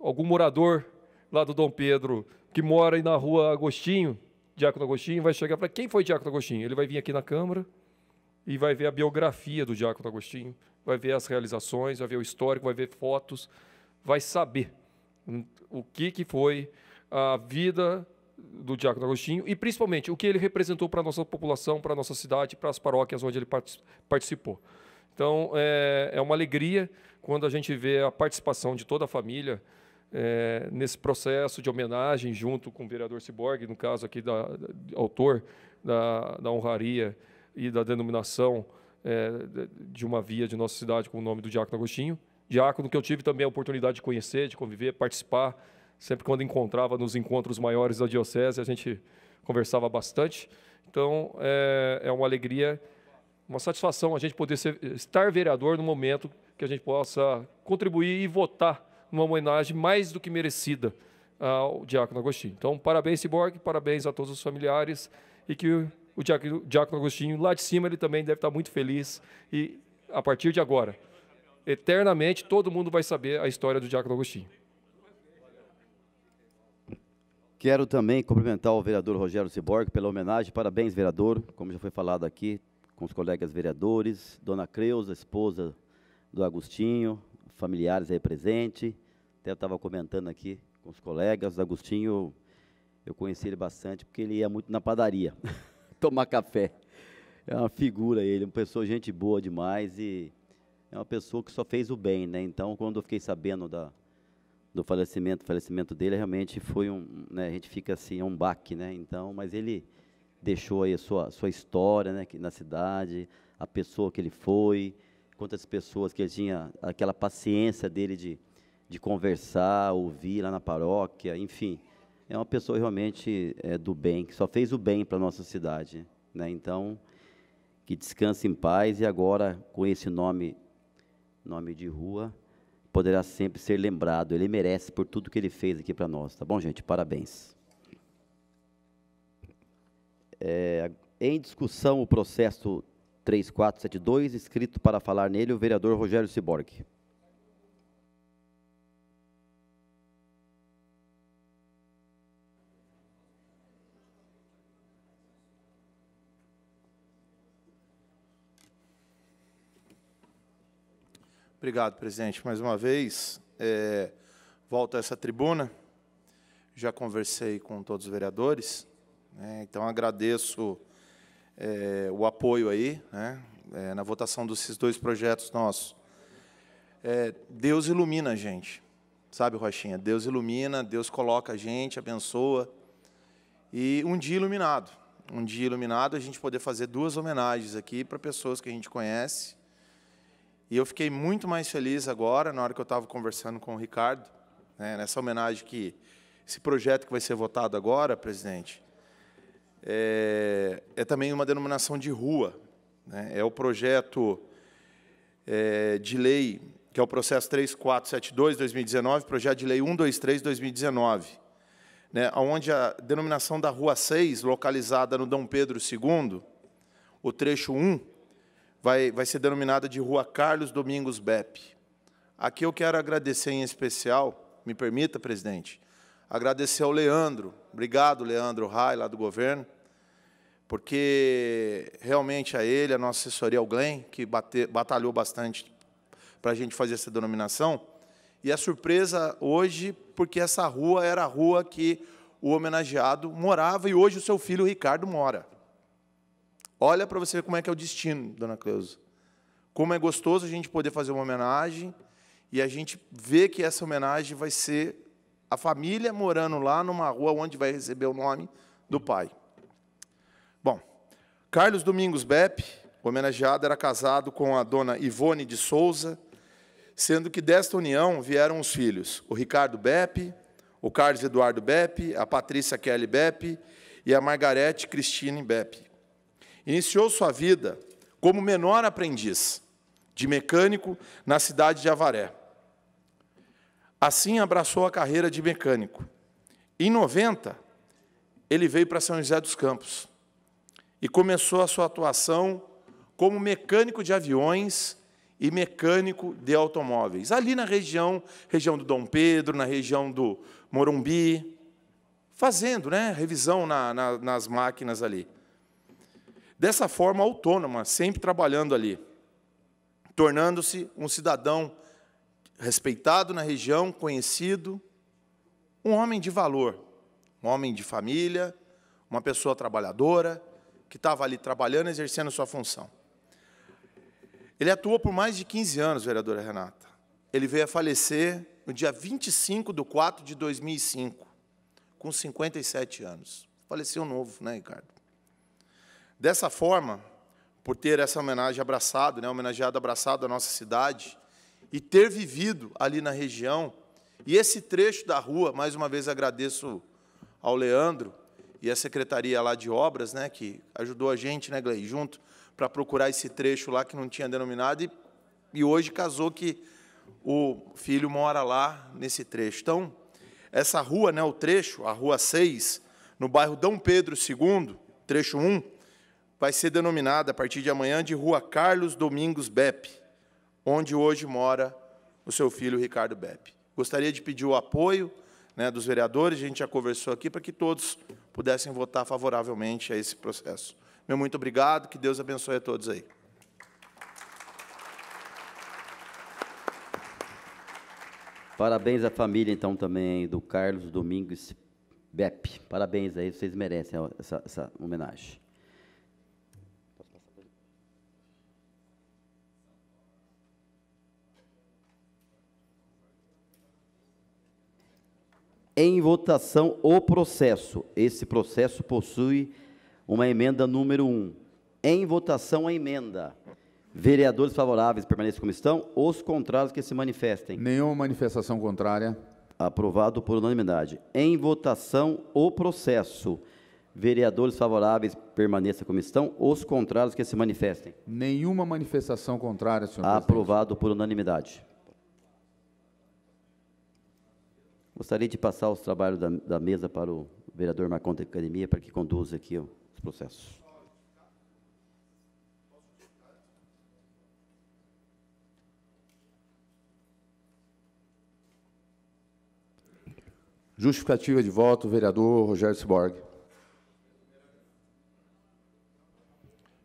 algum morador lá do Dom Pedro que mora na rua Agostinho, Diácono Agostinho, vai chegar para quem foi Diácono Agostinho? Ele vai vir aqui na Câmara e vai ver a biografia do Diácono Agostinho, vai ver as realizações, vai ver o histórico, vai ver fotos, vai saber o que, que foi a vida do Diácono Agostinho e principalmente o que ele representou para a nossa população, para a nossa cidade, para as paróquias onde ele participou. Então, é, é uma alegria quando a gente vê a participação de toda a família é, nesse processo de homenagem, junto com o vereador Ciborgue, no caso aqui, da, da autor da, da honraria e da denominação é, de uma via de nossa cidade com o nome do Diácono Agostinho. Diácono que eu tive também a oportunidade de conhecer, de conviver, participar sempre quando encontrava nos encontros maiores da diocese, a gente conversava bastante. Então, é, é uma alegria, uma satisfação a gente poder ser, estar vereador no momento que a gente possa contribuir e votar numa homenagem mais do que merecida ao Diácono Agostinho. Então, parabéns, Ciborgue, parabéns a todos os familiares e que o Diácono, Diácono Agostinho, lá de cima, ele também deve estar muito feliz e, a partir de agora, eternamente, todo mundo vai saber a história do Diácono Agostinho. Quero também cumprimentar o vereador Rogério Ciborg pela homenagem. Parabéns, vereador, como já foi falado aqui, com os colegas vereadores, dona Creuza, esposa do Agostinho, familiares aí presente. Até estava comentando aqui com os colegas. o Agostinho, eu conheci ele bastante porque ele ia muito na padaria tomar café. É uma figura ele, uma pessoa, gente boa demais e é uma pessoa que só fez o bem, né? Então, quando eu fiquei sabendo da, do falecimento, falecimento dele realmente foi um, né, a gente fica assim, é um baque, né? Então, mas ele deixou aí a sua, sua história, né, na cidade, a pessoa que ele foi, quantas pessoas que ele tinha, aquela paciência dele de, de conversar, ouvir lá na paróquia, enfim. É uma pessoa realmente é, do bem, que só fez o bem para a nossa cidade. Né? Então, que descanse em paz e agora, com esse nome, nome de rua, poderá sempre ser lembrado. Ele merece por tudo que ele fez aqui para nós, tá bom, gente? Parabéns. É, em discussão o processo 3472, escrito para falar nele o vereador Rogério Ciborgue. Obrigado, presidente. Mais uma vez, é, volto a essa tribuna. Já conversei com todos os vereadores, né, então agradeço é, o apoio aí, né, é, na votação desses dois projetos nossos. É, Deus ilumina a gente, sabe, Rochinha? Deus ilumina, Deus coloca a gente, abençoa. E um dia iluminado, um dia iluminado, a gente poder fazer duas homenagens aqui para pessoas que a gente conhece e eu fiquei muito mais feliz agora, na hora que eu estava conversando com o Ricardo, né, nessa homenagem que esse projeto que vai ser votado agora, presidente, é, é também uma denominação de rua. Né, é o projeto é, de lei, que é o processo 3472-2019, projeto de lei 123-2019, né, onde a denominação da Rua 6, localizada no Dom Pedro II, o trecho 1, vai, vai ser denominada de Rua Carlos Domingos Bep. Aqui eu quero agradecer em especial, me permita, presidente, agradecer ao Leandro. Obrigado, Leandro Rai, lá do governo, porque realmente a ele, a nossa assessoria, ao Glenn, que bate, batalhou bastante para a gente fazer essa denominação. E a surpresa hoje, porque essa rua era a rua que o homenageado morava e hoje o seu filho Ricardo mora. Olha para você ver como é que é o destino, dona Cleusa. Como é gostoso a gente poder fazer uma homenagem e a gente vê que essa homenagem vai ser a família morando lá numa rua onde vai receber o nome do pai. Bom, Carlos Domingos Bepp, homenageado, era casado com a dona Ivone de Souza, sendo que desta união vieram os filhos, o Ricardo Bepp, o Carlos Eduardo Bepp, a Patrícia Kelly Bepp e a Margarete Cristine Bepp. Iniciou sua vida como menor aprendiz de mecânico na cidade de Avaré. Assim abraçou a carreira de mecânico. Em 90, ele veio para São José dos Campos e começou a sua atuação como mecânico de aviões e mecânico de automóveis, ali na região, região do Dom Pedro, na região do Morumbi, fazendo né, revisão na, na, nas máquinas ali dessa forma autônoma, sempre trabalhando ali, tornando-se um cidadão respeitado na região, conhecido, um homem de valor, um homem de família, uma pessoa trabalhadora, que estava ali trabalhando, exercendo sua função. Ele atuou por mais de 15 anos, vereadora Renata. Ele veio a falecer no dia 25 de 4 de 2005, com 57 anos. Faleceu novo, né, Ricardo? Dessa forma, por ter essa homenagem abraçado, né, homenageado abraçado a nossa cidade, e ter vivido ali na região, e esse trecho da rua, mais uma vez agradeço ao Leandro e à secretaria lá de obras, né, que ajudou a gente, né, Glei, junto para procurar esse trecho lá que não tinha denominado e, e hoje casou que o filho mora lá nesse trecho. Então, essa rua, né, o trecho, a Rua 6, no bairro Dom Pedro II, trecho 1, vai ser denominada a partir de amanhã de Rua Carlos Domingos Bepp, onde hoje mora o seu filho Ricardo Bepp. Gostaria de pedir o apoio né, dos vereadores, a gente já conversou aqui, para que todos pudessem votar favoravelmente a esse processo. Meu muito obrigado, que Deus abençoe a todos aí. Parabéns à família, então, também, do Carlos Domingos Bepp. Parabéns aí, vocês merecem essa, essa homenagem. em votação o processo. Esse processo possui uma emenda número 1. Em votação a emenda. Vereadores favoráveis permaneçam como estão, os contrários que se manifestem. Nenhuma manifestação contrária. Aprovado por unanimidade. Em votação o processo. Vereadores favoráveis permaneçam como estão, os contrários que se manifestem. Nenhuma manifestação contrária, senhor Aprovado presidente. por unanimidade. Gostaria de passar os trabalhos da, da mesa para o vereador Marcon da Academia, para que conduza aqui ó, os processos. Justificativa de voto, vereador Rogério Cyborg.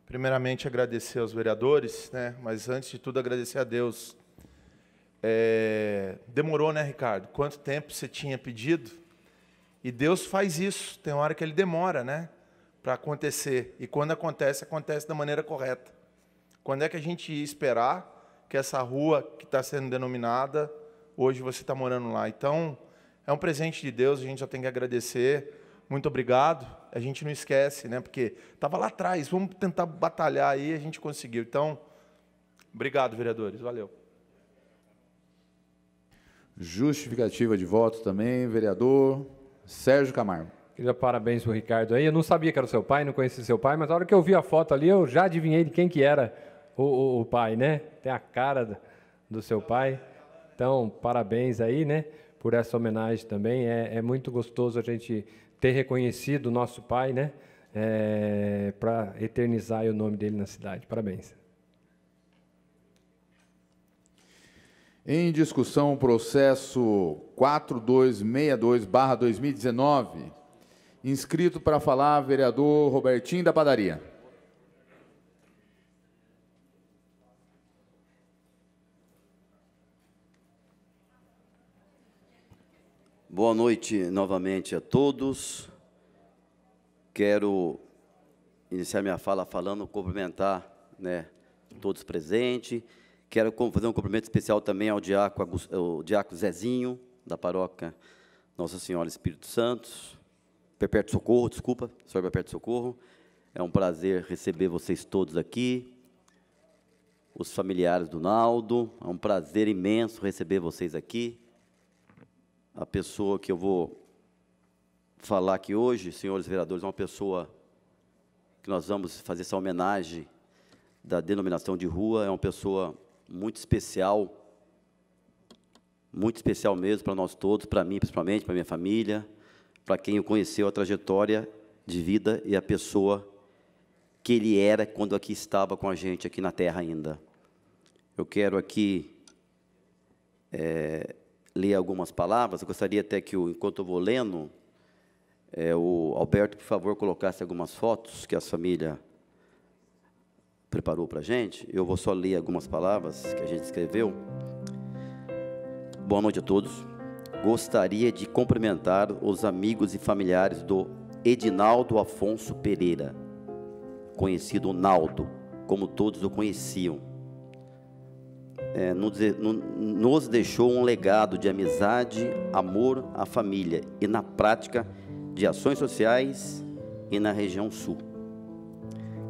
Primeiramente, agradecer aos vereadores, né? mas antes de tudo, agradecer a Deus é, demorou, né, Ricardo? Quanto tempo você tinha pedido? E Deus faz isso. Tem hora que ele demora, né? Para acontecer. E quando acontece, acontece da maneira correta. Quando é que a gente ia esperar que essa rua que está sendo denominada, hoje você está morando lá? Então, é um presente de Deus, a gente já tem que agradecer. Muito obrigado. A gente não esquece, né? Porque estava lá atrás, vamos tentar batalhar aí, a gente conseguiu. Então, obrigado, vereadores. Valeu. Justificativa de voto também, vereador Sérgio Camargo. Queria parabéns o Ricardo aí. Eu não sabia que era o seu pai, não conhecia seu pai, mas na hora que eu vi a foto ali, eu já adivinhei de quem que era o, o, o pai, né? Tem a cara do seu pai. Então, parabéns aí, né? Por essa homenagem também. É, é muito gostoso a gente ter reconhecido o nosso pai, né? É, para eternizar o nome dele na cidade. Parabéns. Em discussão o processo 4262-2019, inscrito para falar vereador Robertinho da Padaria. Boa noite novamente a todos. Quero iniciar minha fala falando, cumprimentar né, todos presentes Quero fazer um cumprimento especial também ao diácono, ao Zezinho, da paróquia Nossa Senhora Espírito Santos. Perpétuo Socorro, desculpa, Senhor Perpétuo Socorro. É um prazer receber vocês todos aqui, os familiares do Naldo, é um prazer imenso receber vocês aqui. A pessoa que eu vou falar aqui hoje, senhores vereadores, é uma pessoa que nós vamos fazer essa homenagem da denominação de rua, é uma pessoa muito especial, muito especial mesmo para nós todos, para mim principalmente, para minha família, para quem o conheceu, a trajetória de vida e a pessoa que ele era quando aqui estava com a gente, aqui na terra ainda. Eu quero aqui é, ler algumas palavras, eu gostaria até que, enquanto eu vou lendo, é, o Alberto, por favor, colocasse algumas fotos que a família preparou para a gente. Eu vou só ler algumas palavras que a gente escreveu. Boa noite a todos. Gostaria de cumprimentar os amigos e familiares do Edinaldo Afonso Pereira, conhecido Naldo, como todos o conheciam. É, nos deixou um legado de amizade, amor à família e na prática de ações sociais e na região sul.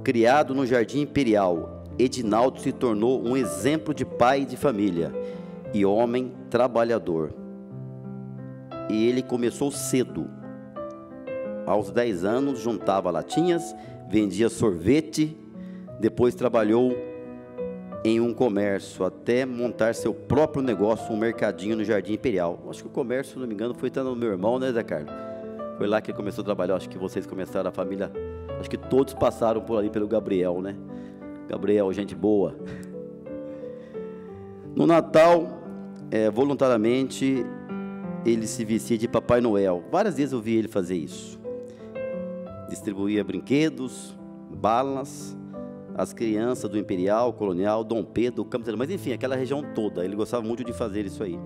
Criado no Jardim Imperial, Edinaldo se tornou um exemplo de pai e de família e homem trabalhador. E ele começou cedo. Aos 10 anos, juntava latinhas, vendia sorvete, depois trabalhou em um comércio até montar seu próprio negócio, um mercadinho no Jardim Imperial. Acho que o comércio, se não me engano, foi até no meu irmão, né, Zé Carlos? Foi lá que ele começou a trabalhar. Acho que vocês começaram a família Acho que todos passaram por ali pelo Gabriel, né? Gabriel, gente boa. No Natal, é, voluntariamente, ele se vestia de Papai Noel. Várias vezes eu vi ele fazer isso. Distribuía brinquedos, balas, as crianças do Imperial, Colonial, Dom Pedro, Campos, mas enfim, aquela região toda. Ele gostava muito de fazer isso aí.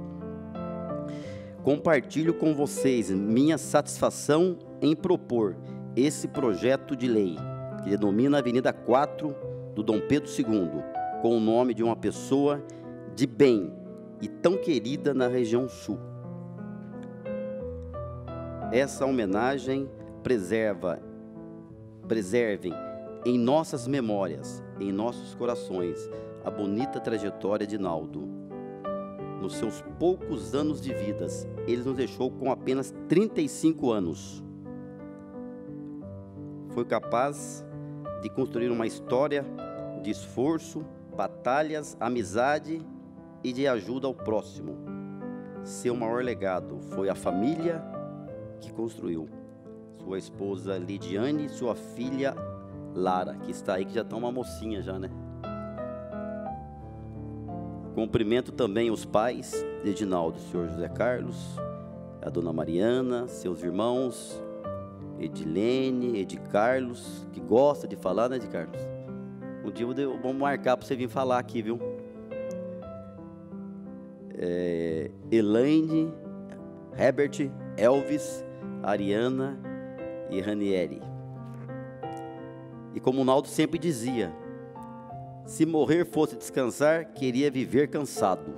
Compartilho com vocês minha satisfação em propor esse projeto de lei, que denomina Avenida 4 do Dom Pedro II, com o nome de uma pessoa de bem e tão querida na região sul. Essa homenagem preserva, preservem em nossas memórias, em nossos corações, a bonita trajetória de Naldo. Nos seus poucos anos de vidas, ele nos deixou com apenas 35 anos foi capaz de construir uma história de esforço, batalhas, amizade e de ajuda ao próximo. Seu maior legado foi a família que construiu. Sua esposa Lidiane e sua filha Lara, que está aí, que já está uma mocinha já, né? Cumprimento também os pais de Edinaldo, o senhor José Carlos, a dona Mariana, seus irmãos, Edilene, Ed Carlos, que gosta de falar, né, Ed Carlos? Um dia eu vou marcar para você vir falar aqui, viu? É, Elaine, Herbert, Elvis, Ariana e Ranieri. E como o Naldo sempre dizia, se morrer fosse descansar, queria viver cansado.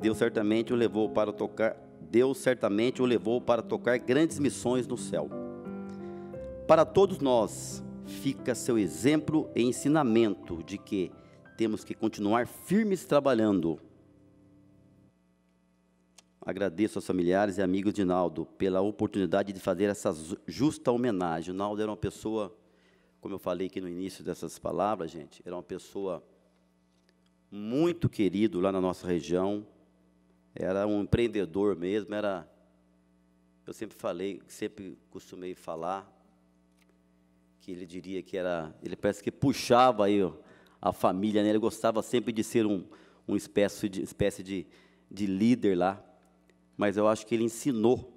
Deus certamente o levou para tocar Deus certamente o levou para tocar grandes missões no céu. Para todos nós, fica seu exemplo e ensinamento de que temos que continuar firmes trabalhando. Agradeço aos familiares e amigos de Naldo pela oportunidade de fazer essa justa homenagem. O Naldo era uma pessoa, como eu falei aqui no início dessas palavras, gente, era uma pessoa muito querido lá na nossa região, era um empreendedor mesmo, era eu sempre falei, sempre costumei falar que ele diria que era, ele parece que puxava aí a família, né? Ele gostava sempre de ser um, um espécie de espécie de, de líder lá, mas eu acho que ele ensinou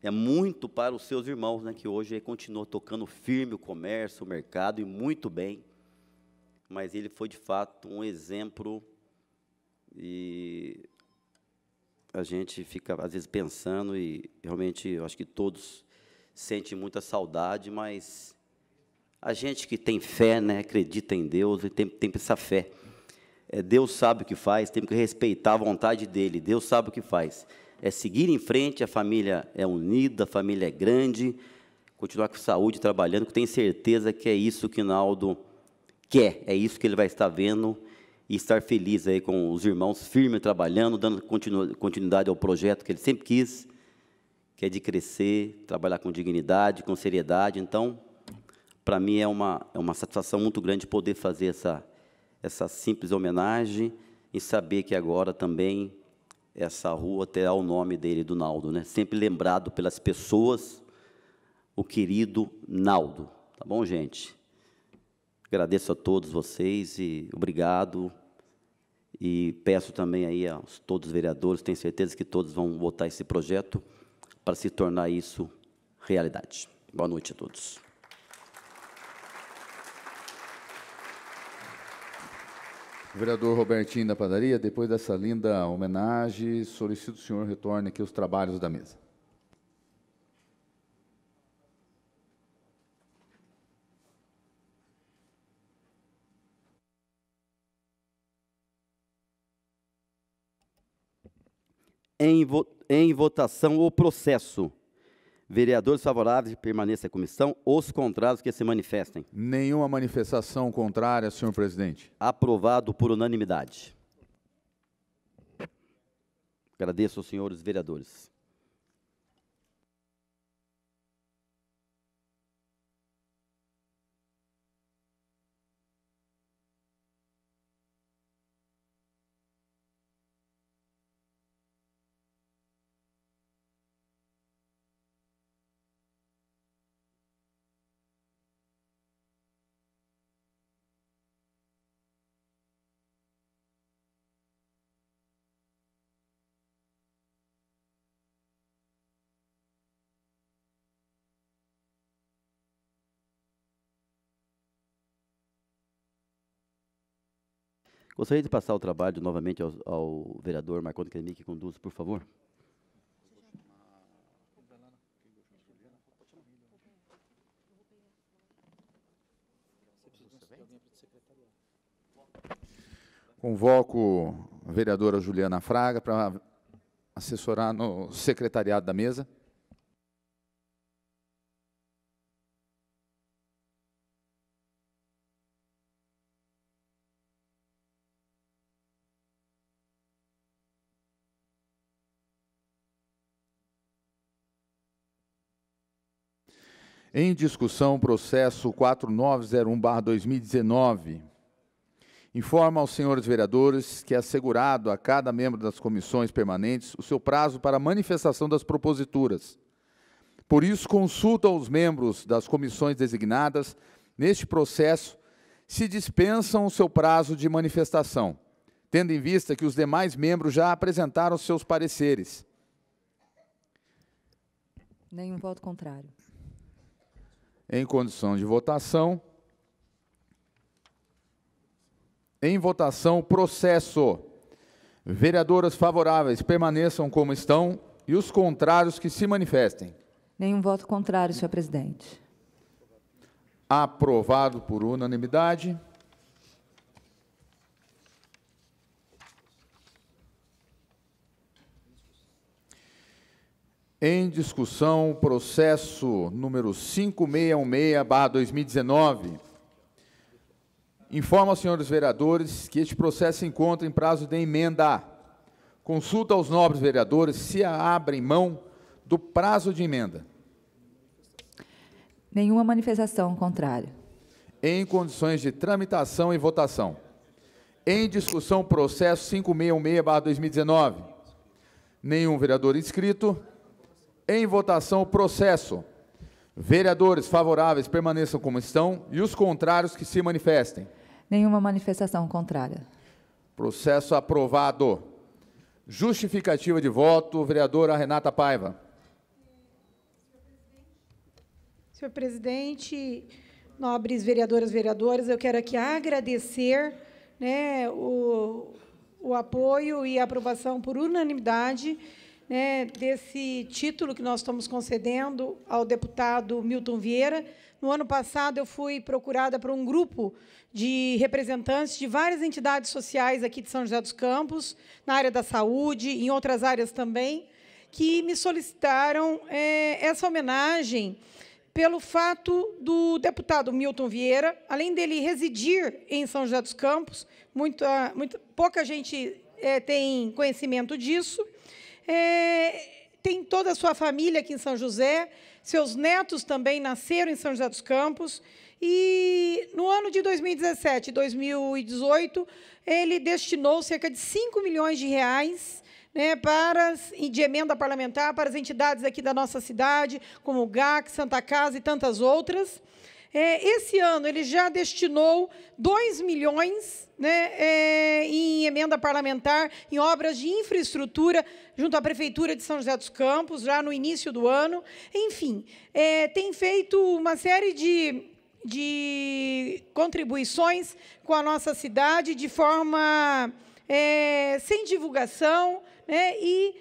é muito para os seus irmãos, né, que hoje ele continua tocando firme o comércio, o mercado e muito bem. Mas ele foi de fato um exemplo e a gente fica, às vezes, pensando e realmente eu acho que todos sentem muita saudade, mas a gente que tem fé, né, acredita em Deus, tem, tem essa fé. É, Deus sabe o que faz, tem que respeitar a vontade dele. Deus sabe o que faz. É seguir em frente, a família é unida, a família é grande, continuar com saúde, trabalhando, que tenho certeza que é isso que Naldo quer, é isso que ele vai estar vendo e estar feliz aí com os irmãos firmes trabalhando, dando continuidade ao projeto que ele sempre quis, que é de crescer, trabalhar com dignidade, com seriedade. Então, para mim é uma, é uma satisfação muito grande poder fazer essa, essa simples homenagem e saber que agora também essa rua terá o nome dele, do Naldo, né? Sempre lembrado pelas pessoas, o querido Naldo. Tá bom, gente? Agradeço a todos vocês e obrigado. E peço também aí a todos os vereadores, tenho certeza que todos vão votar esse projeto para se tornar isso realidade. Boa noite a todos. Vereador Robertinho da Padaria, depois dessa linda homenagem, solicito o senhor retorne aqui os trabalhos da mesa. em, vo em votação o processo. Vereadores favoráveis permaneça a comissão, os contrários que se manifestem. Nenhuma manifestação contrária, senhor presidente. Aprovado por unanimidade. Agradeço aos senhores vereadores. Gostaria de passar o trabalho novamente ao, ao vereador Marconi Cremi, que conduz, por favor. Convoco a vereadora Juliana Fraga para assessorar no secretariado da mesa. Em discussão o processo 4901-2019. Informa aos senhores vereadores que é assegurado a cada membro das comissões permanentes o seu prazo para manifestação das proposituras. Por isso, consulta aos membros das comissões designadas neste processo se dispensam o seu prazo de manifestação, tendo em vista que os demais membros já apresentaram seus pareceres. Nenhum voto contrário em condição de votação. Em votação, processo. Vereadoras favoráveis permaneçam como estão e os contrários que se manifestem. Nenhum voto contrário, senhor presidente. Aprovado por unanimidade. Em discussão, processo número 5616-2019. Informo aos senhores vereadores que este processo se encontra em prazo de emenda. Consulta aos nobres vereadores se abrem mão do prazo de emenda. Nenhuma manifestação contrária. Em condições de tramitação e votação. Em discussão, processo 566-2019. Nenhum vereador inscrito. Em votação o processo. Vereadores favoráveis permaneçam como estão e os contrários que se manifestem. Nenhuma manifestação contrária. Processo aprovado. Justificativa de voto, vereadora Renata Paiva. Senhor presidente, nobres vereadoras, vereadores, eu quero aqui agradecer né, o, o apoio e aprovação por unanimidade né, desse título que nós estamos concedendo ao deputado Milton Vieira. No ano passado, eu fui procurada por um grupo de representantes de várias entidades sociais aqui de São José dos Campos, na área da saúde, em outras áreas também, que me solicitaram é, essa homenagem pelo fato do deputado Milton Vieira, além dele residir em São José dos Campos, muita, muita pouca gente é, tem conhecimento disso, é, tem toda a sua família aqui em São José, seus netos também nasceram em São José dos Campos. E no ano de 2017 e 2018, ele destinou cerca de 5 milhões de reais né, para, de emenda parlamentar para as entidades aqui da nossa cidade, como o GAC, Santa Casa e tantas outras. É, esse ano ele já destinou 2 milhões né, é, em emenda parlamentar, em obras de infraestrutura, junto à Prefeitura de São José dos Campos, já no início do ano. Enfim, é, tem feito uma série de de contribuições com a nossa cidade de forma é, sem divulgação né, e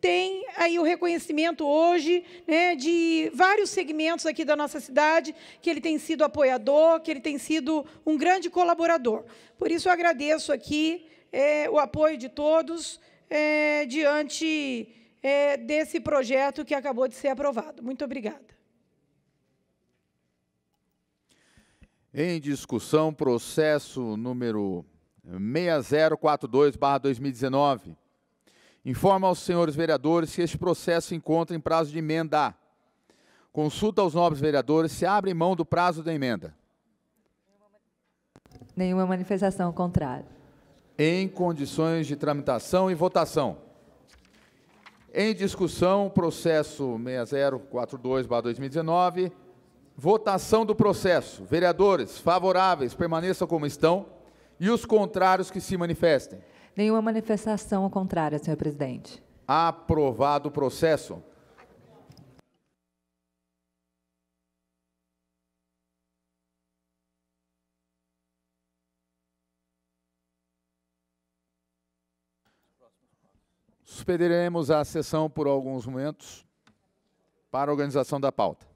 tem aí o reconhecimento hoje né, de vários segmentos aqui da nossa cidade, que ele tem sido apoiador, que ele tem sido um grande colaborador. Por isso, eu agradeço aqui é, o apoio de todos é, diante é, desse projeto que acabou de ser aprovado. Muito obrigada. Em discussão, processo número 6042, 2019 Informa aos senhores vereadores se este processo encontra em prazo de emenda. Consulta aos nobres vereadores se abre mão do prazo da emenda. Nenhuma manifestação contrária. Em condições de tramitação e votação. Em discussão, processo 6042-2019. Votação do processo. Vereadores favoráveis permaneçam como estão e os contrários que se manifestem. Nenhuma manifestação contrária, senhor presidente. Aprovado o processo. Suspenderemos a sessão por alguns momentos para a organização da pauta.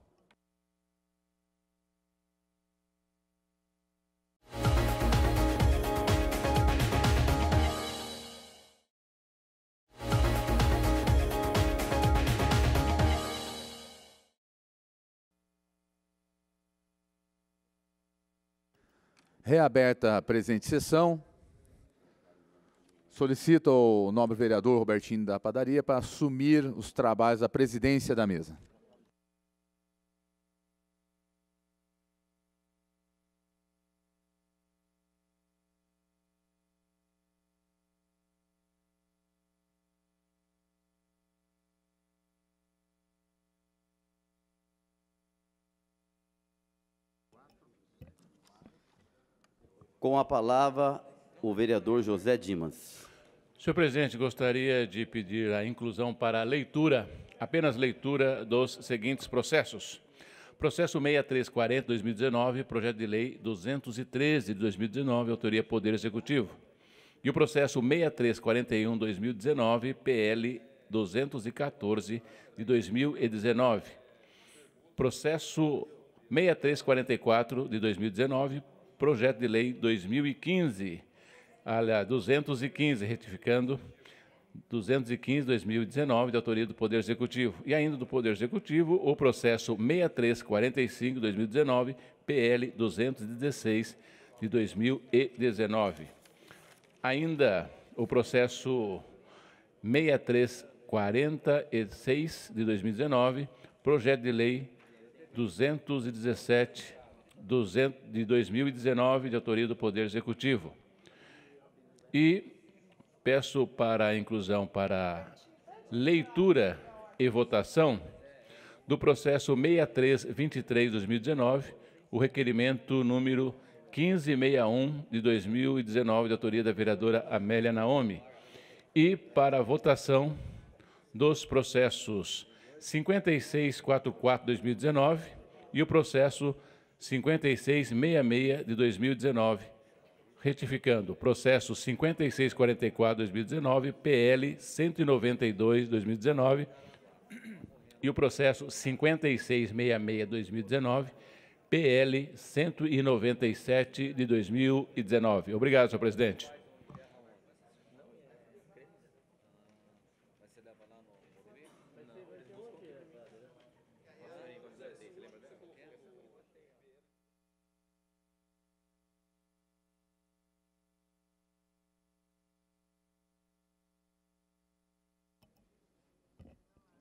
Reaberta a presente sessão. Solicito ao nobre vereador Robertinho da Padaria para assumir os trabalhos da presidência da mesa. Com a palavra, o vereador José Dimas. Senhor presidente, gostaria de pedir a inclusão para a leitura, apenas leitura, dos seguintes processos. Processo 6340 2019, projeto de lei 213 de 2019, autoria Poder Executivo. E o processo 6341 2019, PL 214 de 2019. Processo 6344 de 2019, projeto de lei 2015, aliás, 215, retificando 215/2019 de autoria do Poder Executivo e ainda do Poder Executivo o processo 6345/2019 PL 216 de 2019. Ainda o processo 6346 de 2019, projeto de lei 217 200, de 2019, de autoria do Poder Executivo. E peço para a inclusão para leitura e votação do processo 6323-2019, o requerimento número 1561 de 2019, de autoria da vereadora Amélia Naomi, e para a votação dos processos 5644-2019 e o processo 5666 de 2019, retificando processo 5644/2019, PL 192/2019 e o processo 5666/2019, PL 197 de 2019. Obrigado, senhor presidente.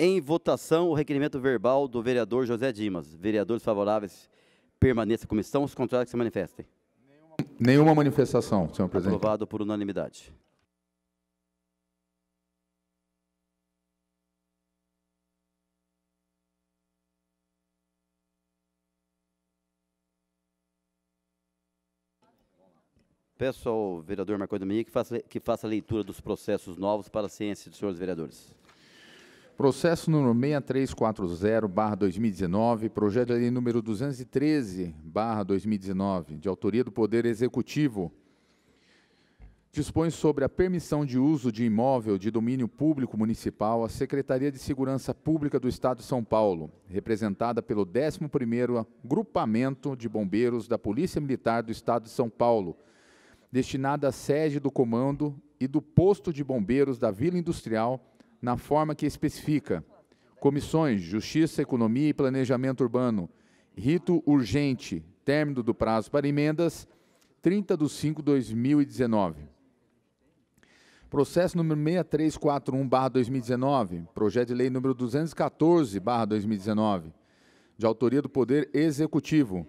Em votação, o requerimento verbal do vereador José Dimas. Vereadores favoráveis permaneça a comissão, os contrários que se manifestem. Nenhuma, Nenhuma manifestação, senhor presidente. Aprovado por unanimidade. Peço ao vereador Marco Domingues que faça, que faça a leitura dos processos novos para a ciência dos senhores vereadores. Processo número 6340-2019, projeto de lei número 213-2019, de autoria do Poder Executivo, dispõe sobre a permissão de uso de imóvel de domínio público municipal à Secretaria de Segurança Pública do Estado de São Paulo, representada pelo 11º Grupamento de Bombeiros da Polícia Militar do Estado de São Paulo, destinada à sede do comando e do posto de bombeiros da Vila Industrial, na forma que especifica: comissões, justiça, economia e planejamento urbano, rito urgente, término do prazo para emendas, 30 de 5 de 2019. Processo número 6341-2019, projeto de lei número 214-2019, de autoria do Poder Executivo,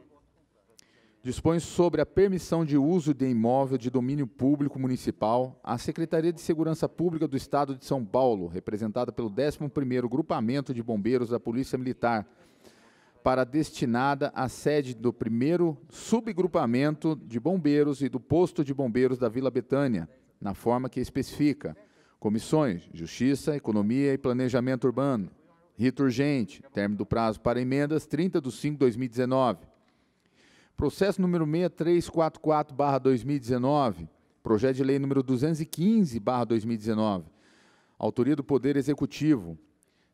dispõe sobre a permissão de uso de imóvel de domínio público municipal à Secretaria de Segurança Pública do Estado de São Paulo, representada pelo 11º Grupamento de Bombeiros da Polícia Militar, para destinada à sede do 1 Subgrupamento de Bombeiros e do Posto de Bombeiros da Vila Betânia, na forma que especifica: Comissões: Justiça, Economia e Planejamento Urbano. Rito urgente, término do prazo para emendas 30 de 5 de 2019. Processo número 6344-2019, projeto de lei número 215-2019, autoria do Poder Executivo,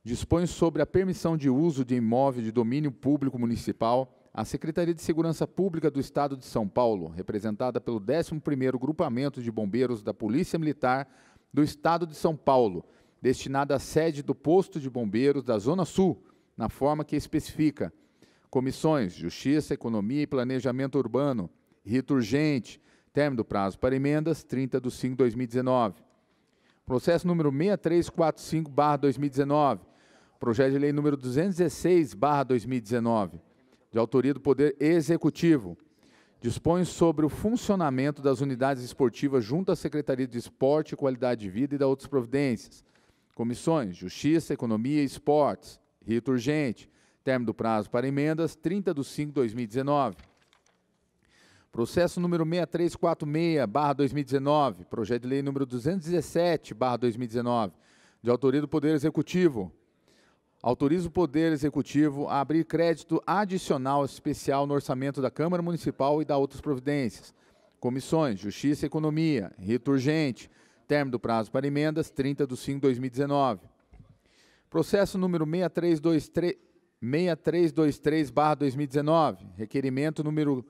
dispõe sobre a permissão de uso de imóvel de domínio público municipal à Secretaria de Segurança Pública do Estado de São Paulo, representada pelo 11º Grupamento de Bombeiros da Polícia Militar do Estado de São Paulo, destinada à sede do Posto de Bombeiros da Zona Sul, na forma que especifica – comissões, Justiça, Economia e Planejamento Urbano, rito urgente, término do prazo para emendas, 30 de 5 de 2019. Processo número 6345, barra 2019. Projeto de lei número 216, barra 2019, de autoria do Poder Executivo. Dispõe sobre o funcionamento das unidades esportivas junto à Secretaria de Esporte, e Qualidade de Vida e da outras providências. Comissões, Justiça, Economia e Esportes, rito urgente, término do prazo para emendas, 30 de 5 de 2019. Processo número 6346-2019, barra projeto de lei número 217-2019, barra de autoria do Poder Executivo. Autoriza o Poder Executivo a abrir crédito adicional especial no orçamento da Câmara Municipal e da outras providências. Comissões, Justiça e Economia, Rito Urgente, término do prazo para emendas, 30 de 5 de 2019. Processo número 6323 6323-2019, requerimento número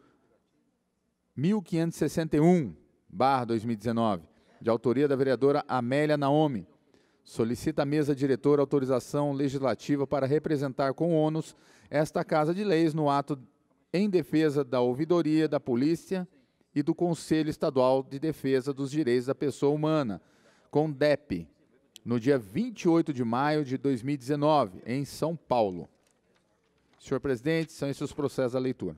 1561-2019, de autoria da vereadora Amélia Naomi. Solicita à mesa diretora autorização legislativa para representar com ônus esta Casa de Leis no ato em defesa da ouvidoria da Polícia e do Conselho Estadual de Defesa dos Direitos da Pessoa Humana, com DEP, no dia 28 de maio de 2019, em São Paulo. Senhor presidente, são esses os processos da leitura.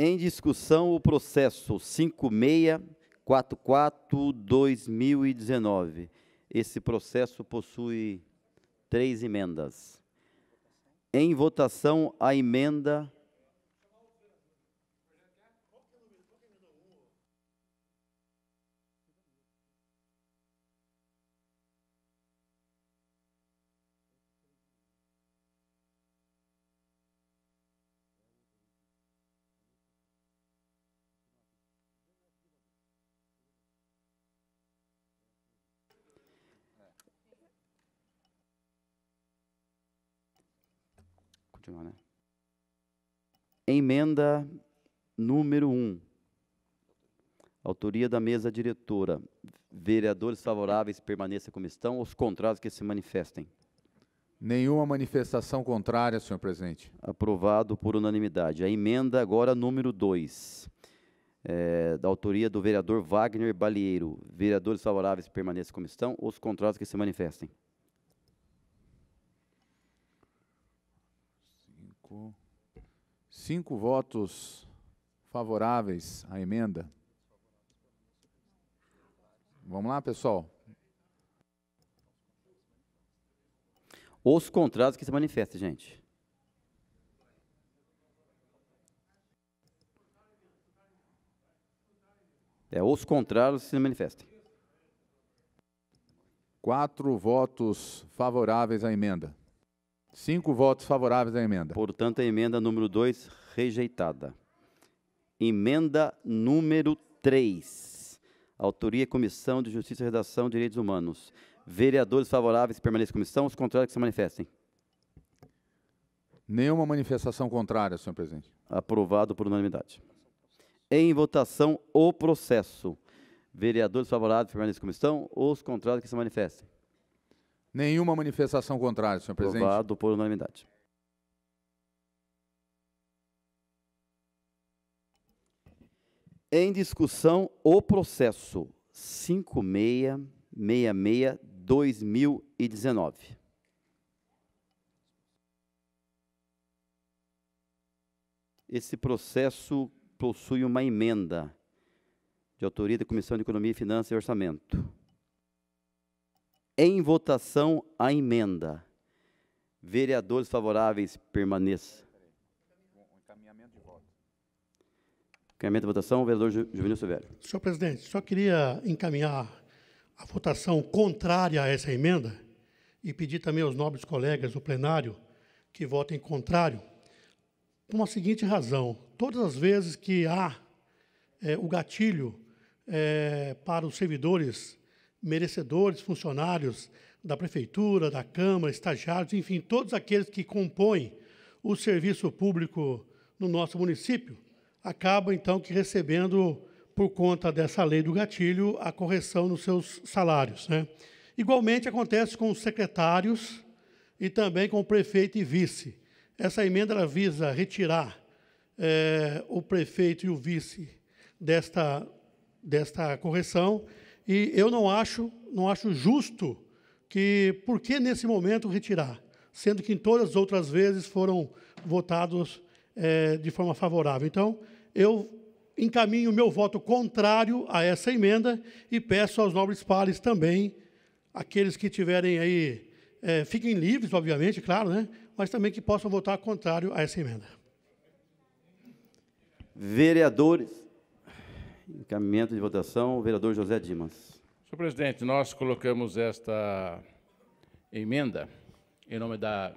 em discussão o processo 5644-2019. Esse processo possui três emendas. Em votação, a emenda Emenda número 1. Autoria da mesa diretora. Vereadores favoráveis permaneça como estão, os contrários que se manifestem. Nenhuma manifestação contrária, senhor presidente. Aprovado por unanimidade. A emenda agora número 2. É, da autoria do vereador Wagner Balieiro. Vereadores favoráveis permaneçam como estão, os contrários que se manifestem. Cinco. Cinco votos favoráveis à emenda. Vamos lá, pessoal. Os contrários que se manifestam, gente. É, os contrários se manifestem. Quatro votos favoráveis à emenda. Cinco votos favoráveis à emenda. Portanto, a emenda número 2, rejeitada. Emenda número 3. Autoria Comissão de Justiça e Redação e Direitos Humanos. Vereadores favoráveis permanecem permaneçam comissão, os contrários que se manifestem. Nenhuma manifestação contrária, senhor presidente. Aprovado por unanimidade. Em votação, o processo. Vereadores favoráveis permanecem permaneçam comissão, os contrários que se manifestem. Nenhuma manifestação contrária, senhor presidente. Aprovado por unanimidade. Em discussão, o processo 5666-2019. Esse processo possui uma emenda de autoria da Comissão de Economia, Finanças e Orçamento em votação a emenda. Vereadores favoráveis, permaneça. Encaminhamento de voto. Encaminhamento de votação, vereador Juvenil Silvério. Senhor presidente, só queria encaminhar a votação contrária a essa emenda e pedir também aos nobres colegas do plenário que votem contrário, por uma seguinte razão. Todas as vezes que há é, o gatilho é, para os servidores merecedores, funcionários da prefeitura, da Câmara, estagiários, enfim, todos aqueles que compõem o serviço público no nosso município, acabam então que recebendo por conta dessa lei do gatilho a correção nos seus salários, né? Igualmente acontece com os secretários e também com o prefeito e vice. Essa emenda visa retirar é, o prefeito e o vice desta, desta correção e eu não acho, não acho justo que por que nesse momento retirar, sendo que em todas as outras vezes foram votados é, de forma favorável. Então, eu encaminho o meu voto contrário a essa emenda e peço aos nobres pares também, aqueles que tiverem aí, é, fiquem livres, obviamente, claro, né? mas também que possam votar contrário a essa emenda. Vereadores. Encaminhamento de votação, o vereador José Dimas. Senhor presidente, nós colocamos esta emenda em nome da,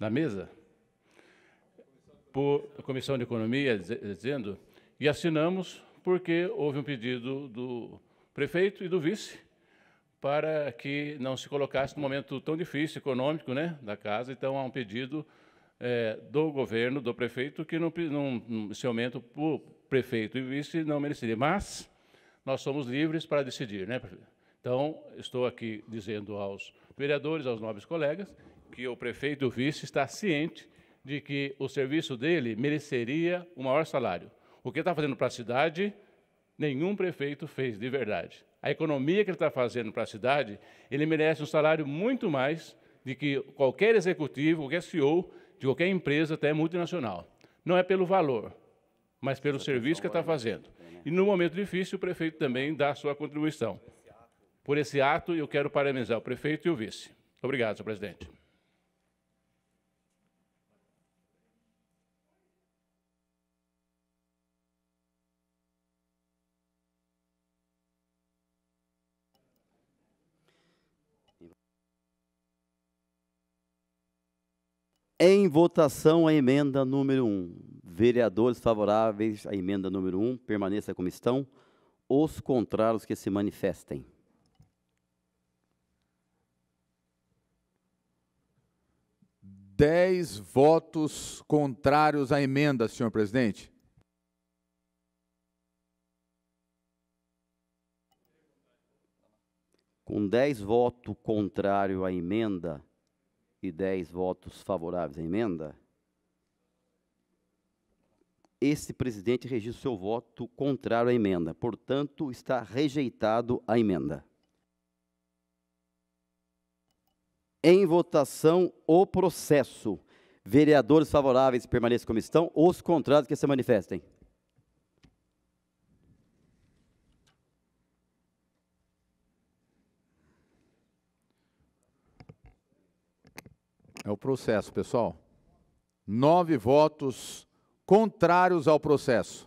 da mesa, por Comissão de Economia, dizendo, e assinamos porque houve um pedido do prefeito e do vice para que não se colocasse num momento tão difícil econômico né, da casa. Então, há um pedido é, do governo, do prefeito, que não, não, esse aumento por, prefeito e vice não mereceria. Mas nós somos livres para decidir, né, prefeito? Então, estou aqui dizendo aos vereadores, aos nobres colegas, que o prefeito e o vice está ciente de que o serviço dele mereceria um maior salário. O que está fazendo para a cidade, nenhum prefeito fez de verdade. A economia que ele está fazendo para a cidade, ele merece um salário muito mais de que qualquer executivo, qualquer CEO de qualquer empresa, até multinacional. Não é pelo valor, mas pelo serviço que está é fazendo. Né? E no momento difícil, o prefeito também dá a sua contribuição. Por esse ato, eu quero parabenizar o prefeito e o vice. Obrigado, senhor presidente. Em votação a emenda número 1. Vereadores favoráveis à emenda número 1, permaneça como estão. Os contrários que se manifestem. Dez votos contrários à emenda, senhor presidente. Com dez votos contrários à emenda e dez votos favoráveis à emenda, esse presidente registra seu voto contrário à emenda. Portanto, está rejeitado a emenda. Em votação, o processo. Vereadores favoráveis permaneçam como estão, os contrários que se manifestem. É o processo, pessoal. Nove votos contrários ao processo.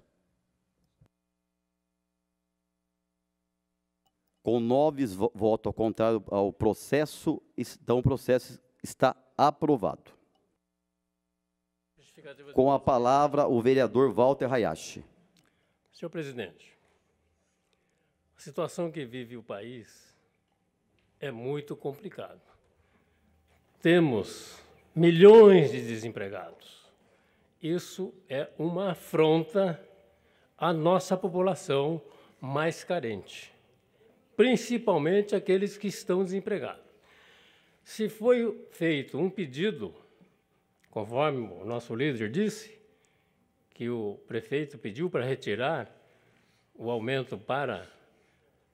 Com nove votos ao contrário ao processo, então o processo está aprovado. Com a palavra, o vereador Walter Hayashi. Senhor presidente, a situação que vive o país é muito complicada. Temos milhões de desempregados isso é uma afronta à nossa população mais carente, principalmente aqueles que estão desempregados. Se foi feito um pedido, conforme o nosso líder disse, que o prefeito pediu para retirar o aumento para,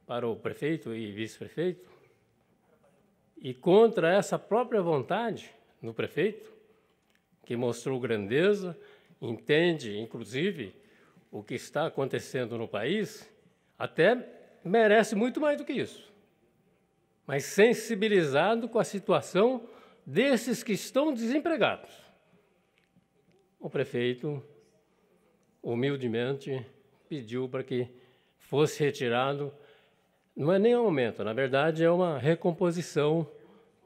para o prefeito e vice-prefeito, e contra essa própria vontade do prefeito, que mostrou grandeza, entende, inclusive, o que está acontecendo no país, até merece muito mais do que isso. Mas sensibilizado com a situação desses que estão desempregados. O prefeito, humildemente, pediu para que fosse retirado. Não é nem aumento, na verdade, é uma recomposição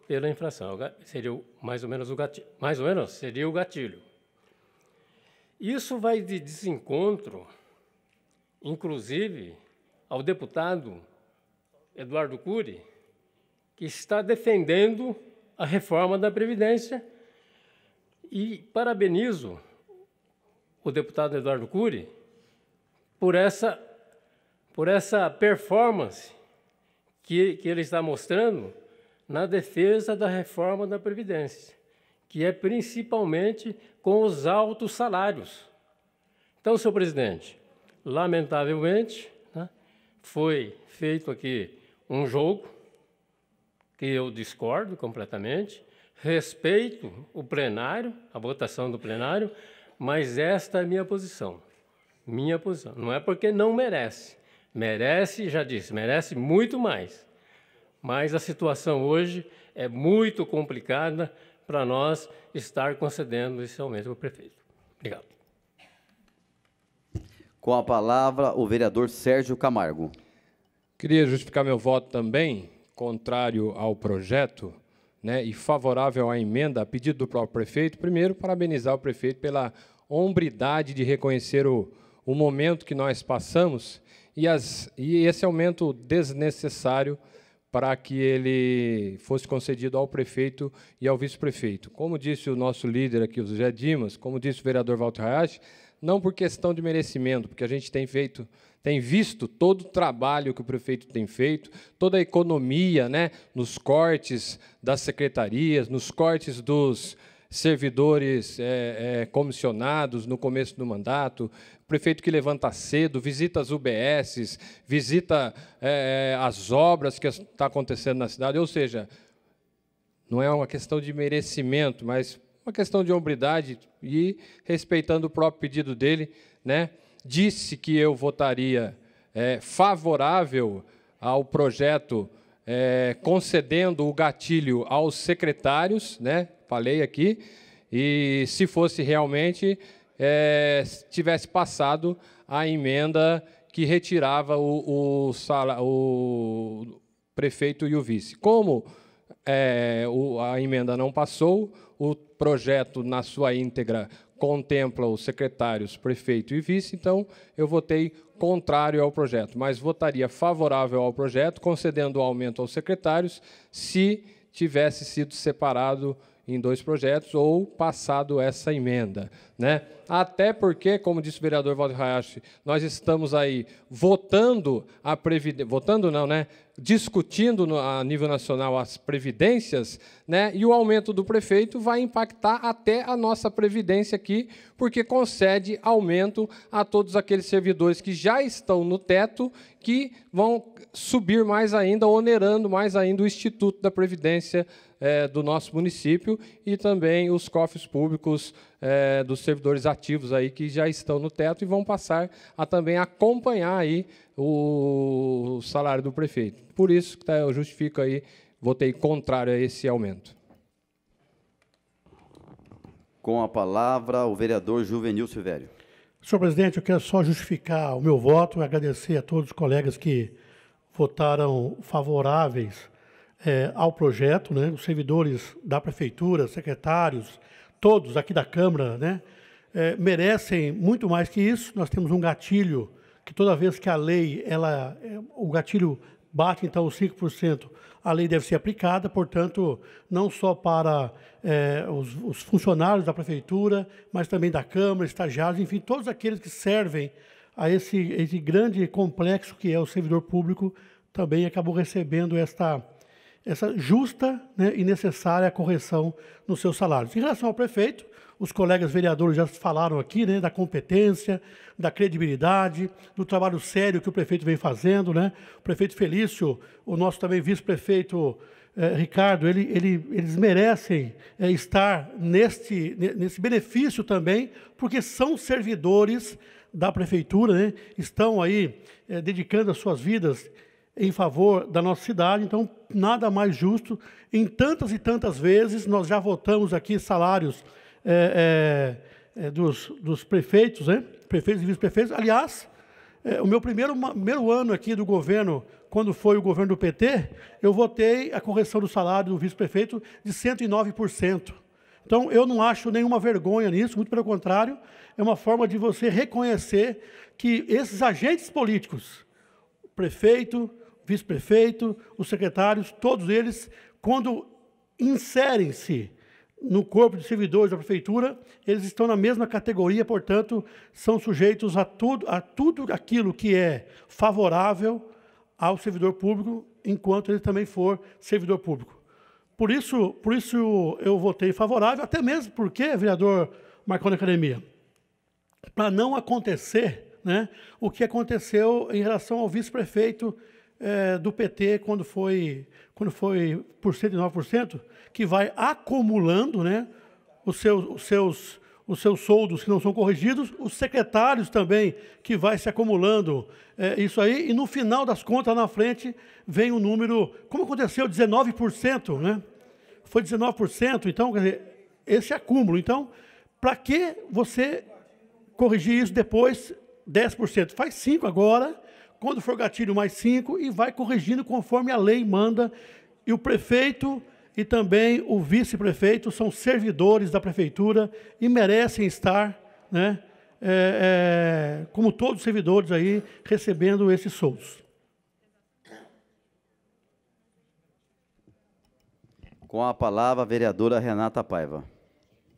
pela inflação. Seria mais ou menos o gatilho. Mais ou menos seria o gatilho. Isso vai de desencontro, inclusive, ao deputado Eduardo Cury, que está defendendo a reforma da Previdência. E parabenizo o deputado Eduardo Cury por essa, por essa performance que, que ele está mostrando na defesa da reforma da Previdência, que é principalmente com os altos salários. Então, senhor presidente, lamentavelmente, né, foi feito aqui um jogo que eu discordo completamente, respeito o plenário, a votação do plenário, mas esta é a minha posição. Minha posição. Não é porque não merece. Merece, já disse, merece muito mais. Mas a situação hoje é muito complicada para nós estar concedendo esse aumento para o prefeito. Obrigado. Com a palavra, o vereador Sérgio Camargo. Queria justificar meu voto também, contrário ao projeto, né, e favorável à emenda a pedido do próprio prefeito. Primeiro, parabenizar o prefeito pela hombridade de reconhecer o, o momento que nós passamos e, as, e esse aumento desnecessário para que ele fosse concedido ao prefeito e ao vice-prefeito. Como disse o nosso líder aqui, o José Dimas, como disse o vereador Walter Hayashi, não por questão de merecimento, porque a gente tem feito, tem visto todo o trabalho que o prefeito tem feito, toda a economia, né, nos cortes das secretarias, nos cortes dos servidores é, é, comissionados no começo do mandato, prefeito que levanta cedo, visita as UBSs, visita é, é, as obras que está acontecendo na cidade. Ou seja, não é uma questão de merecimento, mas uma questão de hombridade e respeitando o próprio pedido dele, né? Disse que eu votaria é, favorável ao projeto é, concedendo o gatilho aos secretários, né? Falei aqui. E se fosse realmente é, tivesse passado a emenda que retirava o, o, sala, o prefeito e o vice. Como é, o, a emenda não passou, o projeto na sua íntegra contempla os secretários, prefeito e vice, então eu votei contrário ao projeto, mas votaria favorável ao projeto, concedendo o aumento aos secretários, se tivesse sido separado em dois projetos ou passado essa emenda. Né? Até porque, como disse o vereador Walter Hayashi, nós estamos aí votando a Previdência, votando não, né? discutindo no, a nível nacional as previdências, né? e o aumento do prefeito vai impactar até a nossa previdência aqui, porque concede aumento a todos aqueles servidores que já estão no teto, que vão subir mais ainda, onerando mais ainda o Instituto da Previdência é, do nosso município e também os cofres públicos é, dos servidores ativos aí que já estão no teto e vão passar a também acompanhar aí o salário do prefeito. Por isso que tá, eu justifico aí, votei contrário a esse aumento. Com a palavra o vereador Juvenil Silvério. Senhor presidente, eu quero só justificar o meu voto e agradecer a todos os colegas que votaram favoráveis é, ao projeto, né? os servidores da prefeitura, secretários, todos aqui da Câmara, né? É, merecem muito mais que isso. Nós temos um gatilho que toda vez que a lei, ela, é, o gatilho bate então os 5%, a lei deve ser aplicada, portanto, não só para é, os, os, funcionários da prefeitura, mas também da Câmara, estagiários, enfim, todos aqueles que servem a esse, esse grande complexo que é o servidor público, também acabou recebendo esta, essa justa né, e necessária correção nos seus salários. Em relação ao prefeito, os colegas vereadores já falaram aqui né, da competência, da credibilidade, do trabalho sério que o prefeito vem fazendo. Né? O prefeito Felício, o nosso também vice-prefeito eh, Ricardo, ele, ele, eles merecem eh, estar neste, nesse benefício também, porque são servidores da prefeitura, né? estão aí eh, dedicando as suas vidas em favor da nossa cidade, então nada mais justo. Em tantas e tantas vezes nós já votamos aqui salários é, é, dos, dos, prefeitos, né? prefeitos e vice-prefeitos. Aliás, é, o meu primeiro, primeiro ano aqui do governo, quando foi o governo do PT, eu votei a correção do salário do vice-prefeito de 109%. Então, eu não acho nenhuma vergonha nisso, muito pelo contrário, é uma forma de você reconhecer que esses agentes políticos, prefeito, vice-prefeito, os secretários, todos eles, quando inserem-se no corpo de servidores da prefeitura, eles estão na mesma categoria, portanto, são sujeitos a tudo, a tudo aquilo que é favorável ao servidor público, enquanto ele também for servidor público. Por isso, por isso eu votei favorável, até mesmo porque, vereador Marconi Academia, para não acontecer né, o que aconteceu em relação ao vice-prefeito é, do PT quando foi, quando foi por 109%, que vai acumulando né, os, seus, os, seus, os seus soldos que não são corrigidos, os secretários também, que vai se acumulando é, isso aí, e no final das contas, na frente, vem o um número, como aconteceu, 19%, né? Foi 19%, então, quer dizer, esse acúmulo. Então, para que você corrigir isso depois 10%? Faz 5% agora, quando for gatilho, mais cinco e vai corrigindo conforme a lei manda. E o prefeito e também o vice-prefeito são servidores da prefeitura e merecem estar, né, é, é, como todos os servidores aí, recebendo esses soldos. Com a palavra, a vereadora Renata Paiva.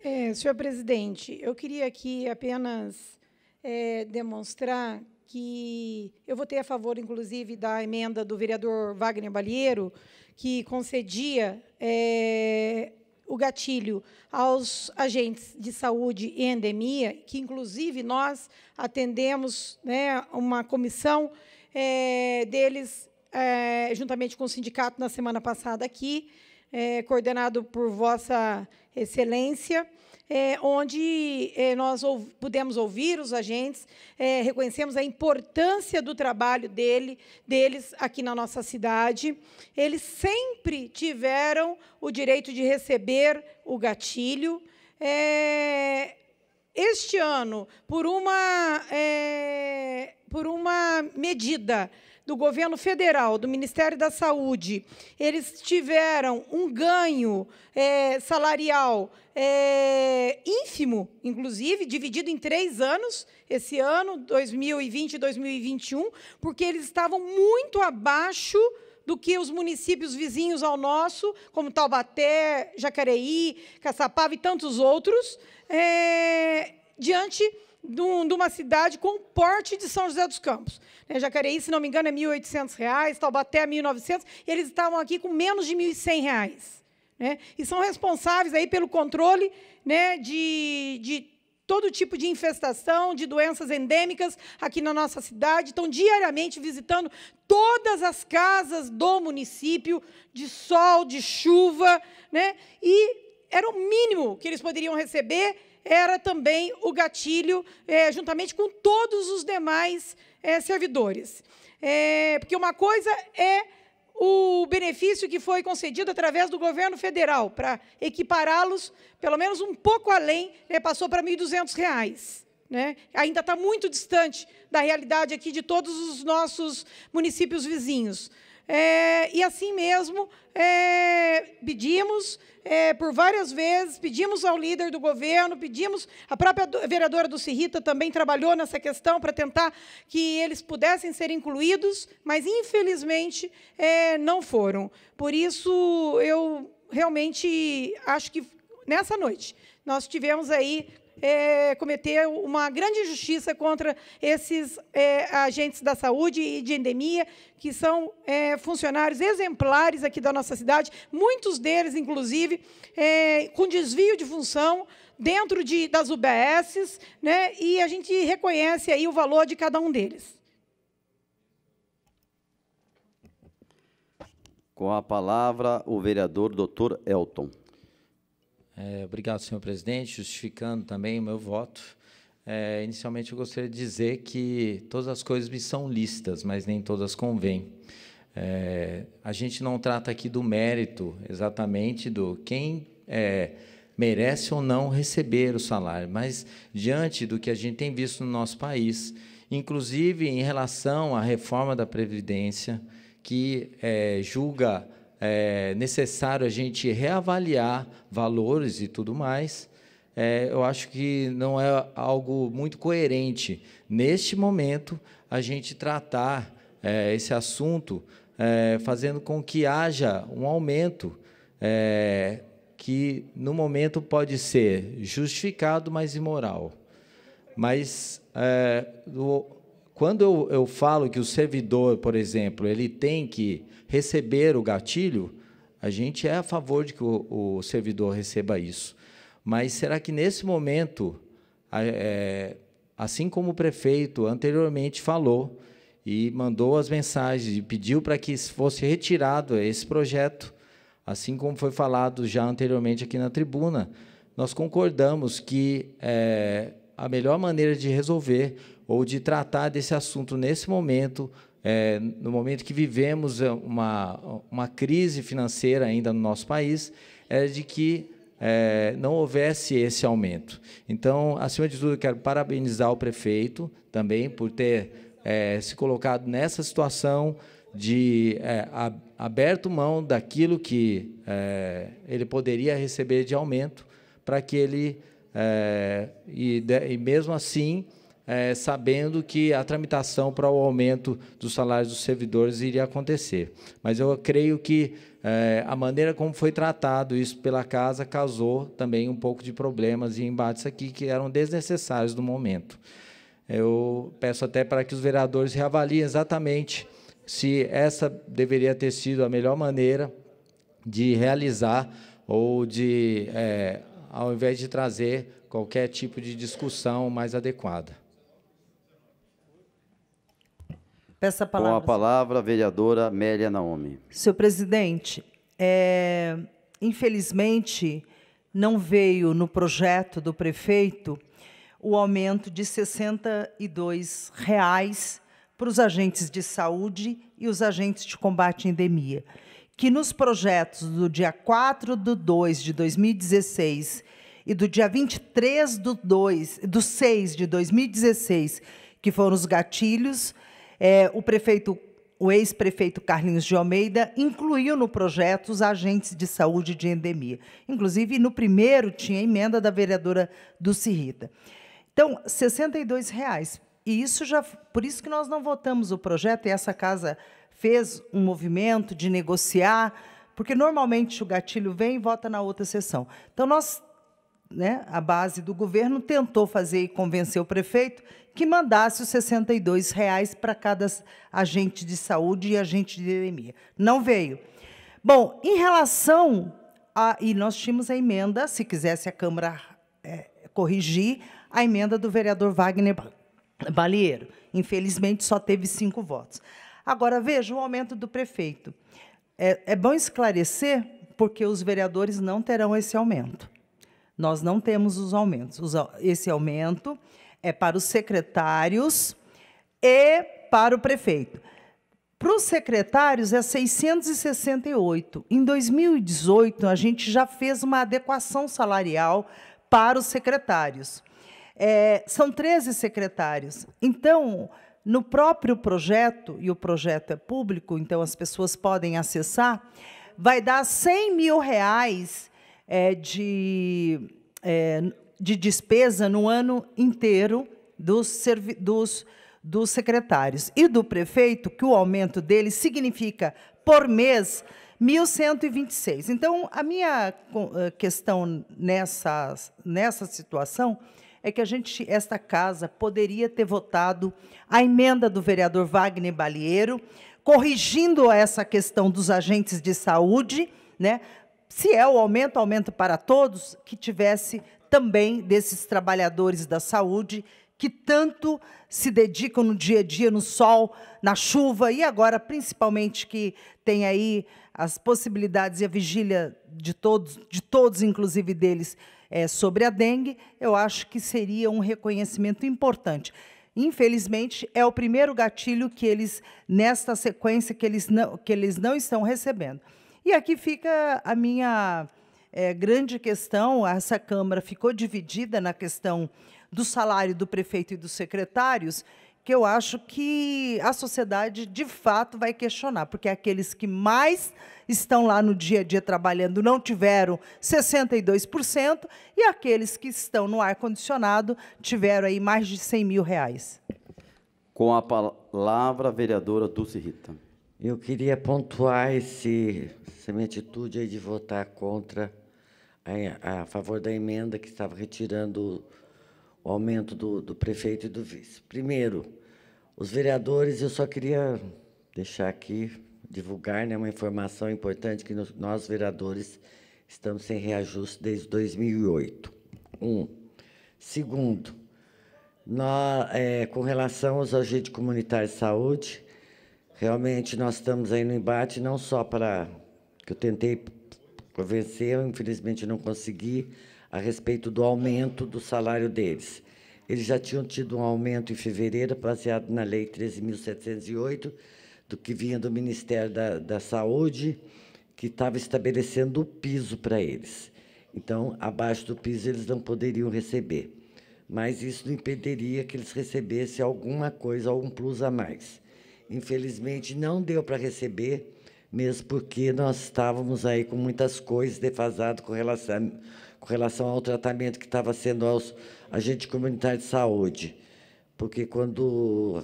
É, senhor presidente, eu queria aqui apenas é, demonstrar que eu votei a favor, inclusive, da emenda do vereador Wagner Balieiro, que concedia é, o gatilho aos agentes de saúde e endemia, que, inclusive, nós atendemos né, uma comissão é, deles, é, juntamente com o sindicato, na semana passada aqui, é, coordenado por Vossa Excelência, é, onde é, nós pudemos ouvir os agentes, é, reconhecemos a importância do trabalho dele, deles aqui na nossa cidade. Eles sempre tiveram o direito de receber o gatilho. É, este ano, por uma, é, por uma medida do governo federal, do Ministério da Saúde, eles tiveram um ganho é, salarial é, ínfimo, inclusive, dividido em três anos, esse ano, 2020 e 2021, porque eles estavam muito abaixo do que os municípios vizinhos ao nosso, como Taubaté, Jacareí, Caçapava e tantos outros, é, diante de, uma cidade com o porte de São José dos Campos. Né? Jacareí, se não me engano, é R$ 1.800, Taubaté R$ é 1.900, e eles estavam aqui com menos de R$ 1.100. Né? E são responsáveis aí pelo controle né, de, de todo tipo de infestação, de doenças endêmicas aqui na nossa cidade. Estão diariamente visitando todas as casas do município, de sol, de chuva, né? E era o mínimo que eles poderiam receber era também o gatilho, é, juntamente com todos os demais é, servidores. É, porque uma coisa é o benefício que foi concedido através do governo federal, para equipará-los, pelo menos um pouco além, né, passou para R$ 1.200. Né? Ainda está muito distante da realidade aqui de todos os nossos municípios vizinhos. É, e assim mesmo, é, pedimos é, por várias vezes, pedimos ao líder do governo, pedimos, a própria vereadora do Cirrita também trabalhou nessa questão para tentar que eles pudessem ser incluídos, mas infelizmente é, não foram. Por isso, eu realmente acho que nessa noite nós tivemos aí é, cometer uma grande injustiça contra esses é, agentes da saúde e de endemia, que são é, funcionários exemplares aqui da nossa cidade, muitos deles, inclusive, é, com desvio de função dentro de, das UBSs, né, e a gente reconhece aí o valor de cada um deles. Com a palavra, o vereador doutor Elton. É, obrigado, senhor presidente. Justificando também o meu voto, é, inicialmente eu gostaria de dizer que todas as coisas me são lícitas, mas nem todas convêm. É, a gente não trata aqui do mérito exatamente do quem é, merece ou não receber o salário, mas diante do que a gente tem visto no nosso país, inclusive em relação à reforma da Previdência, que é, julga é necessário a gente reavaliar valores e tudo mais, é, eu acho que não é algo muito coerente, neste momento, a gente tratar é, esse assunto, é, fazendo com que haja um aumento é, que, no momento, pode ser justificado, mas imoral. Mas, do, é, quando eu, eu falo que o servidor, por exemplo, ele tem que receber o gatilho, a gente é a favor de que o, o servidor receba isso. Mas será que nesse momento, é, assim como o prefeito anteriormente falou e mandou as mensagens e pediu para que fosse retirado esse projeto, assim como foi falado já anteriormente aqui na tribuna, nós concordamos que é, a melhor maneira de resolver ou de tratar desse assunto nesse momento é, no momento que vivemos é, uma, uma crise financeira ainda no nosso país, é de que é, não houvesse esse aumento. Então, acima de tudo, eu quero parabenizar o prefeito também por ter é, se colocado nessa situação de é, aberto mão daquilo que é, ele poderia receber de aumento para que ele é, e, de, e mesmo assim é, sabendo que a tramitação para o aumento dos salários dos servidores iria acontecer. Mas eu creio que é, a maneira como foi tratado isso pela casa causou também um pouco de problemas e embates aqui que eram desnecessários no momento. Eu peço até para que os vereadores reavaliem exatamente se essa deveria ter sido a melhor maneira de realizar ou de, é, ao invés de trazer qualquer tipo de discussão mais adequada. Peço a palavra. Com a palavra, vereadora Amélia Naomi. Senhor presidente, é, infelizmente, não veio no projeto do prefeito o aumento de R$ 62 reais para os agentes de saúde e os agentes de combate à endemia, que nos projetos do dia 4 de 2 de 2016 e do dia 23 do, 2, do 6 de 2016, que foram os gatilhos, é, o prefeito o ex-prefeito Carlinhos de Almeida incluiu no projeto os agentes de saúde de endemia. Inclusive, no primeiro tinha emenda da vereadora do Cirrita. Então, R$ 62,00. Reais. E isso já, por isso que nós não votamos o projeto e essa casa fez um movimento de negociar, porque normalmente o gatilho vem e vota na outra sessão. Então, nós né, a base do governo tentou fazer e convencer o prefeito que mandasse os 62 reais para cada agente de saúde e agente de endemia. Não veio. Bom, em relação a e nós tínhamos a emenda, se quisesse a Câmara é, corrigir a emenda do vereador Wagner Balieiro. Infelizmente, só teve cinco votos. Agora veja o aumento do prefeito. é, é bom esclarecer porque os vereadores não terão esse aumento. Nós não temos os aumentos. Esse aumento é para os secretários e para o prefeito. Para os secretários é 668. Em 2018, a gente já fez uma adequação salarial para os secretários. É, são 13 secretários. Então, no próprio projeto, e o projeto é público, então as pessoas podem acessar, vai dar 100 mil reais é, de, é, de despesa no ano inteiro dos, dos, dos secretários. E do prefeito, que o aumento dele significa, por mês, 1.126. Então, a minha eh, questão nessa, nessa situação é que a gente, esta casa, poderia ter votado a emenda do vereador Wagner Balieiro, corrigindo essa questão dos agentes de saúde, né? se é o aumento, aumento para todos, que tivesse também desses trabalhadores da saúde que tanto se dedicam no dia a dia, no sol, na chuva, e agora, principalmente, que tem aí as possibilidades e a vigília de todos, de todos inclusive deles, é, sobre a dengue, eu acho que seria um reconhecimento importante. Infelizmente, é o primeiro gatilho que eles, nesta sequência, que eles não, que eles não estão recebendo. E aqui fica a minha é, grande questão: essa Câmara ficou dividida na questão do salário do prefeito e dos secretários, que eu acho que a sociedade de fato vai questionar, porque aqueles que mais estão lá no dia a dia trabalhando não tiveram 62% e aqueles que estão no ar condicionado tiveram aí mais de 100 mil reais. Com a palavra a vereadora Dulce Rita. Eu queria pontuar esse, essa minha atitude aí de votar contra, a, a favor da emenda que estava retirando o, o aumento do, do prefeito e do vice. Primeiro, os vereadores, eu só queria deixar aqui, divulgar né, uma informação importante que nós, vereadores, estamos sem reajuste desde 2008. Um. Segundo, é, com relação aos agentes comunitários de saúde, Realmente, nós estamos aí no embate, não só para... que eu tentei convencer, infelizmente não consegui, a respeito do aumento do salário deles. Eles já tinham tido um aumento em fevereiro, baseado na Lei 13.708, do que vinha do Ministério da, da Saúde, que estava estabelecendo o piso para eles. Então, abaixo do piso, eles não poderiam receber. Mas isso não impediria que eles recebessem alguma coisa, algum plus a mais. Infelizmente, não deu para receber, mesmo porque nós estávamos aí com muitas coisas defasadas com relação, com relação ao tratamento que estava sendo aos agentes comunitários de saúde. Porque quando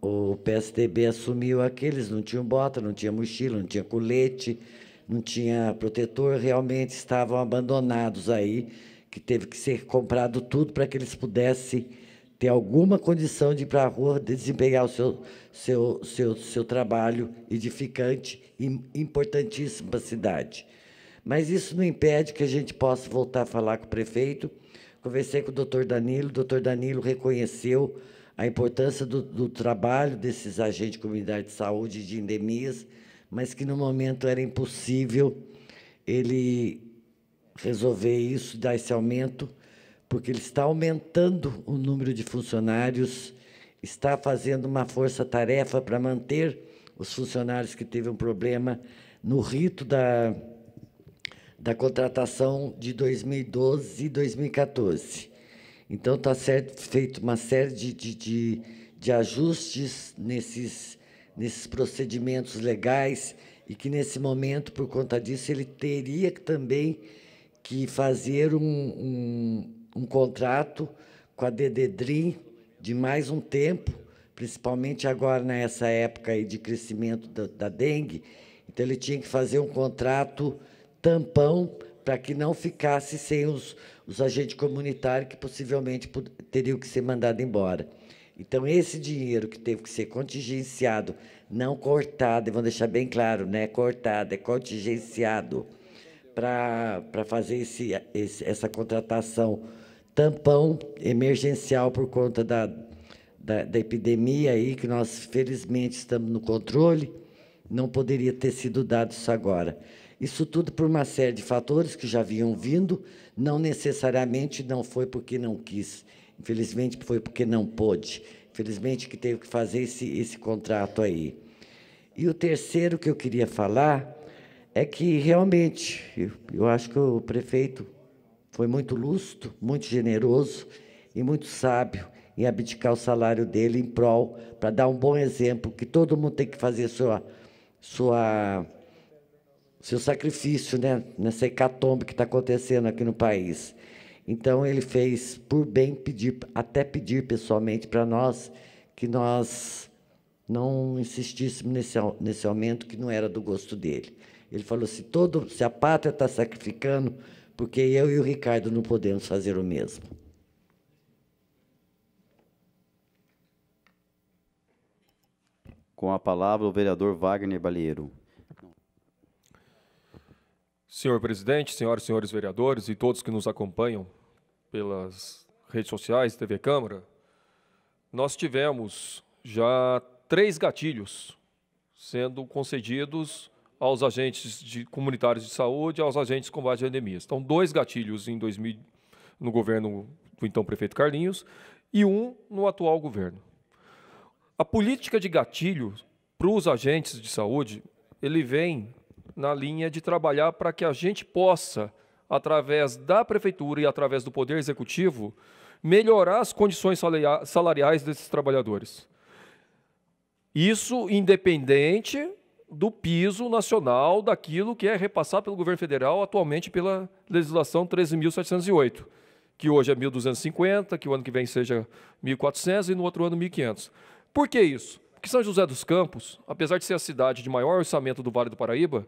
o PSDB assumiu aqueles, não tinham bota, não tinha mochila, não tinha colete, não tinha protetor, realmente estavam abandonados aí, que teve que ser comprado tudo para que eles pudessem ter alguma condição de ir para a rua desempenhar o seu, seu, seu, seu trabalho edificante e importantíssimo para a cidade. Mas isso não impede que a gente possa voltar a falar com o prefeito. Conversei com o doutor Danilo, o doutor Danilo reconheceu a importância do, do trabalho desses agentes de comunidade de saúde e de endemias, mas que no momento era impossível ele resolver isso, dar esse aumento porque ele está aumentando o número de funcionários, está fazendo uma força-tarefa para manter os funcionários que teve um problema no rito da, da contratação de 2012 e 2014. Então, está feito uma série de, de, de, de ajustes nesses, nesses procedimentos legais e que, nesse momento, por conta disso, ele teria também que fazer um, um um contrato com a Dededrim de mais um tempo, principalmente agora nessa época aí de crescimento da, da dengue. Então ele tinha que fazer um contrato tampão para que não ficasse sem os, os agentes comunitários que possivelmente teriam que ser mandados embora. Então, esse dinheiro que teve que ser contingenciado, não cortado, e vamos deixar bem claro, não é cortado, é contingenciado, para fazer esse, esse, essa contratação tampão emergencial por conta da, da, da, epidemia aí, que nós felizmente estamos no controle, não poderia ter sido dado isso agora. Isso tudo por uma série de fatores que já vinham vindo, não necessariamente não foi porque não quis, infelizmente foi porque não pôde, infelizmente que teve que fazer esse, esse contrato aí. E o terceiro que eu queria falar é que realmente, eu, eu acho que o prefeito foi muito lustro, muito generoso e muito sábio em abdicar o salário dele em prol, para dar um bom exemplo, que todo mundo tem que fazer sua, sua, seu sacrifício né, nessa hecatombe que está acontecendo aqui no país. Então, ele fez por bem pedir, até pedir pessoalmente para nós, que nós não insistíssemos nesse, nesse aumento que não era do gosto dele. Ele falou: se, assim, todo, se a pátria está sacrificando porque eu e o Ricardo não podemos fazer o mesmo. Com a palavra, o vereador Wagner Baleiro. Senhor presidente, senhoras e senhores vereadores e todos que nos acompanham pelas redes sociais, TV Câmara, nós tivemos já três gatilhos sendo concedidos aos agentes de, comunitários de saúde, aos agentes de combate a endemias. Então, dois gatilhos em 2000, no governo do então prefeito Carlinhos e um no atual governo. A política de gatilho para os agentes de saúde, ele vem na linha de trabalhar para que a gente possa, através da prefeitura e através do poder executivo, melhorar as condições salariais desses trabalhadores. Isso independente do piso nacional daquilo que é repassado pelo governo federal atualmente pela legislação 13.708, que hoje é 1.250, que o ano que vem seja 1.400 e no outro ano 1.500. Por que isso? Porque São José dos Campos, apesar de ser a cidade de maior orçamento do Vale do Paraíba,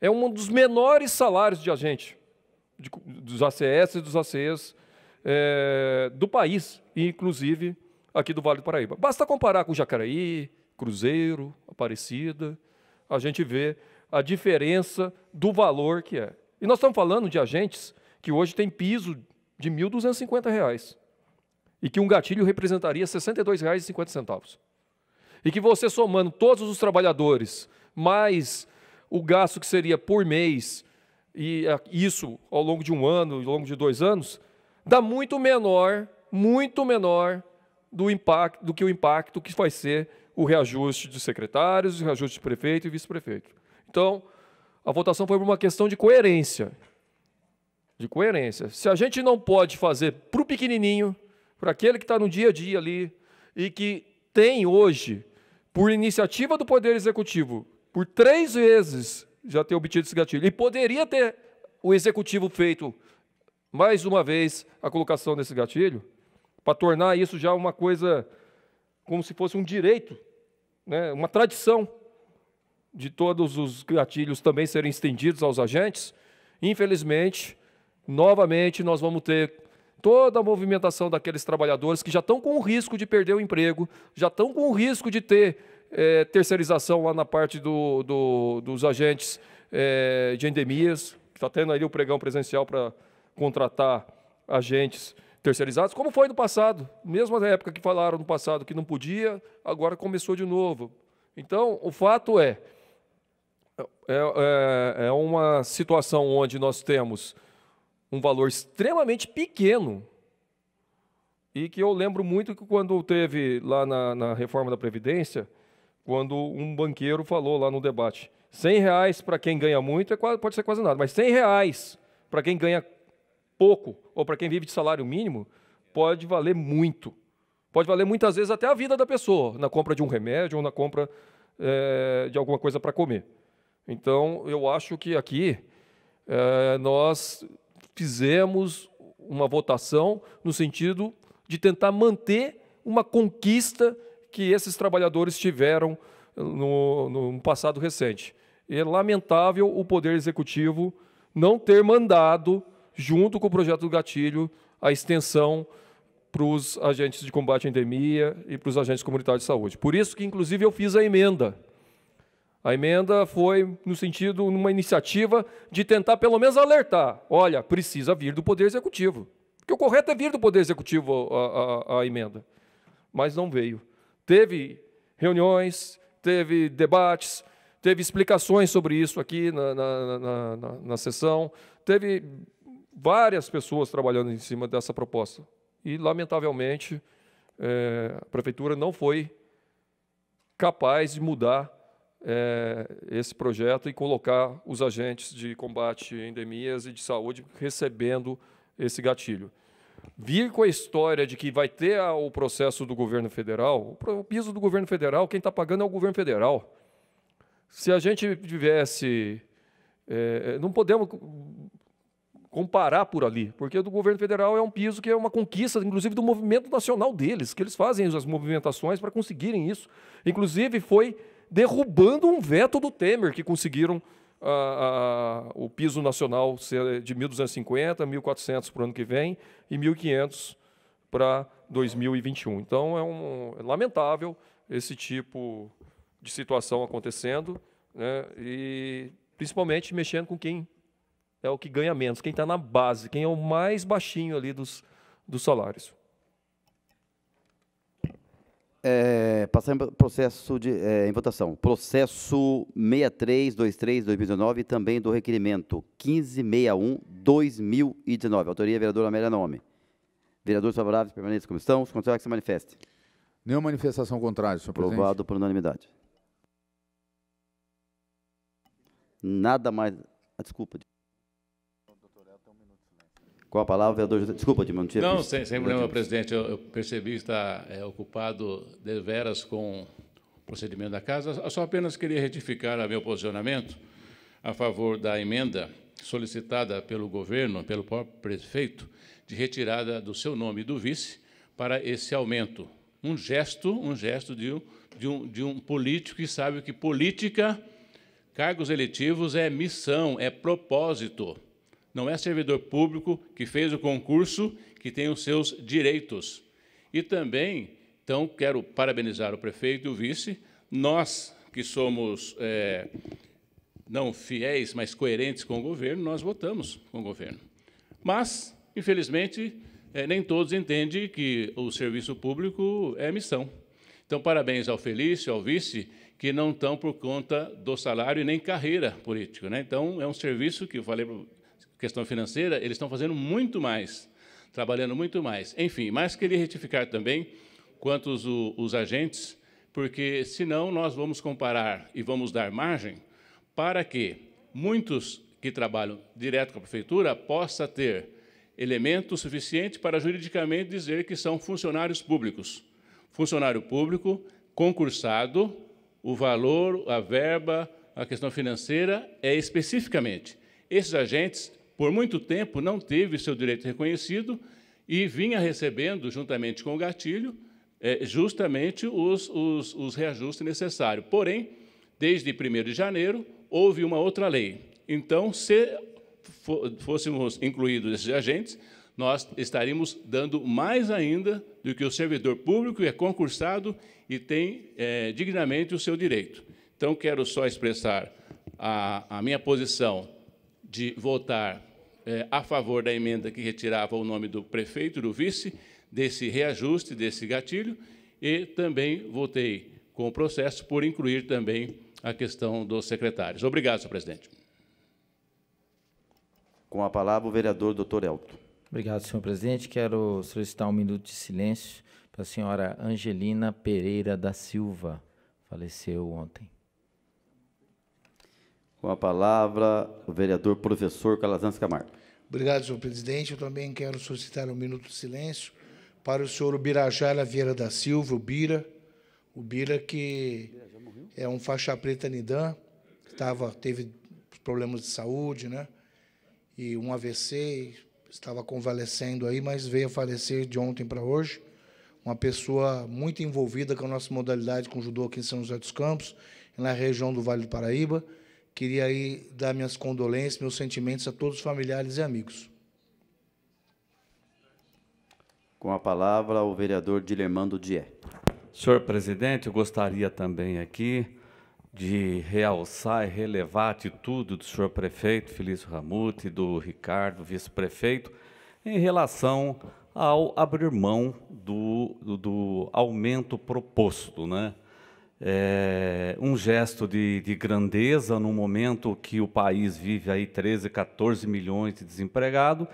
é um dos menores salários de agente, de, dos ACS e dos ACEs é, do país, inclusive aqui do Vale do Paraíba. Basta comparar com Jacareí, Cruzeiro, Aparecida, a gente vê a diferença do valor que é. E nós estamos falando de agentes que hoje têm piso de R$ 1.250 e que um gatilho representaria R$ 62,50. E que você somando todos os trabalhadores mais o gasto que seria por mês e isso ao longo de um ano, ao longo de dois anos, dá muito menor, muito menor do impacto do que o impacto que vai ser o reajuste de secretários, o reajuste de prefeito e vice-prefeito. Então, a votação foi por uma questão de coerência. De coerência. Se a gente não pode fazer para o pequenininho, para aquele que está no dia a dia ali e que tem hoje, por iniciativa do Poder Executivo, por três vezes já ter obtido esse gatilho, e poderia ter o Executivo feito mais uma vez a colocação desse gatilho, para tornar isso já uma coisa como se fosse um direito né, uma tradição de todos os gatilhos também serem estendidos aos agentes. Infelizmente, novamente, nós vamos ter toda a movimentação daqueles trabalhadores que já estão com o risco de perder o emprego, já estão com o risco de ter é, terceirização lá na parte do, do, dos agentes é, de endemias, que está tendo ali o pregão presencial para contratar agentes terceirizados, como foi no passado. Mesmo na época que falaram no passado que não podia, agora começou de novo. Então, o fato é, é, é, é uma situação onde nós temos um valor extremamente pequeno e que eu lembro muito que quando teve lá na, na reforma da Previdência, quando um banqueiro falou lá no debate, 100 reais para quem ganha muito é quase, pode ser quase nada, mas 100 reais para quem ganha pouco ou para quem vive de salário mínimo, pode valer muito. Pode valer muitas vezes até a vida da pessoa, na compra de um remédio ou na compra é, de alguma coisa para comer. Então, eu acho que aqui é, nós fizemos uma votação no sentido de tentar manter uma conquista que esses trabalhadores tiveram no, no passado recente. É lamentável o Poder Executivo não ter mandado junto com o projeto do gatilho, a extensão para os agentes de combate à endemia e para os agentes comunitários de saúde. Por isso que, inclusive, eu fiz a emenda. A emenda foi no sentido, numa iniciativa de tentar, pelo menos, alertar. Olha, precisa vir do Poder Executivo. Porque o correto é vir do Poder Executivo a, a, a emenda. Mas não veio. Teve reuniões, teve debates, teve explicações sobre isso aqui na, na, na, na sessão, teve várias pessoas trabalhando em cima dessa proposta. E, lamentavelmente, é, a prefeitura não foi capaz de mudar é, esse projeto e colocar os agentes de combate a endemias e de saúde recebendo esse gatilho. Vir com a história de que vai ter o processo do governo federal, o piso do governo federal, quem está pagando é o governo federal. Se a gente tivesse. É, não podemos comparar por ali, porque o do governo federal é um piso que é uma conquista, inclusive do movimento nacional deles, que eles fazem as movimentações para conseguirem isso. Inclusive foi derrubando um veto do Temer que conseguiram a, ah, a, ah, o piso nacional ser de 1.250, 1.400 para o ano que vem e 1.500 para 2021. Então é, um, é lamentável esse tipo de situação acontecendo né, e principalmente mexendo com quem é o que ganha menos, quem está na base, quem é o mais baixinho ali dos, dos salários. É, passando processo de, é, em votação. Processo 6323-2019, também do requerimento 1561-2019. Autoria, vereadora Amélia Nome. Vereadores favoráveis, permaneçam como estão. Os contrários que se manifestem. Nenhuma manifestação contrária, senhor Aprovado presidente. Aprovado por unanimidade. Nada mais. Desculpa. Com a palavra, vereador. Desculpa, Dimitri. Não, sem, sem problema, presidente. Eu, eu percebi que está é, ocupado veras com o procedimento da casa. Eu só apenas queria retificar o meu posicionamento a favor da emenda solicitada pelo governo, pelo próprio prefeito, de retirada do seu nome do vice para esse aumento. Um gesto, um gesto de um, de um, de um político que sabe que política, cargos eletivos, é missão, é propósito. Não é servidor público que fez o concurso que tem os seus direitos. E também, então, quero parabenizar o prefeito e o vice. Nós, que somos é, não fiéis, mas coerentes com o governo, nós votamos com o governo. Mas, infelizmente, é, nem todos entendem que o serviço público é missão. Então, parabéns ao Felício, ao vice, que não estão por conta do salário e nem carreira política. Né? Então, é um serviço que eu falei para questão financeira, eles estão fazendo muito mais, trabalhando muito mais. Enfim, mas queria retificar também quanto os, os agentes, porque senão nós vamos comparar e vamos dar margem para que muitos que trabalham direto com a prefeitura possa ter elemento suficiente para juridicamente dizer que são funcionários públicos. Funcionário público, concursado, o valor, a verba, a questão financeira é especificamente. Esses agentes por muito tempo não teve seu direito reconhecido e vinha recebendo, juntamente com o gatilho, é, justamente os, os, os reajustes necessários. Porém, desde 1 de janeiro, houve uma outra lei. Então, se fôssemos incluídos esses agentes, nós estaríamos dando mais ainda do que o servidor público é concursado e tem é, dignamente o seu direito. Então, quero só expressar a, a minha posição de votar é, a favor da emenda que retirava o nome do prefeito, do vice, desse reajuste, desse gatilho, e também votei com o processo por incluir também a questão dos secretários. Obrigado, senhor presidente. Com a palavra, o vereador doutor Elton. Obrigado, senhor presidente. Quero solicitar um minuto de silêncio para a senhora Angelina Pereira da Silva, faleceu ontem. Com a palavra, o vereador professor Calazans Camargo. Obrigado, senhor presidente. Eu também quero solicitar um minuto de silêncio para o senhor Ubirajara Vieira da Silva, o Bira. O Bira que é um faixa preta nidã, que tava, teve problemas de saúde, né? E um AVC, estava convalescendo aí, mas veio a falecer de ontem para hoje. Uma pessoa muito envolvida com a nossa modalidade com judô aqui em São José dos Campos, na região do Vale do Paraíba. Queria aí dar minhas condolências, meus sentimentos a todos os familiares e amigos. Com a palavra, o vereador Dilemando Dié. Senhor presidente, eu gostaria também aqui de realçar e relevar a atitude do senhor prefeito Felício Ramute, do Ricardo, vice-prefeito, em relação ao abrir mão do, do, do aumento proposto. Né? é, um gesto de, de, grandeza num momento que o país vive aí 13, 14 milhões de desempregados,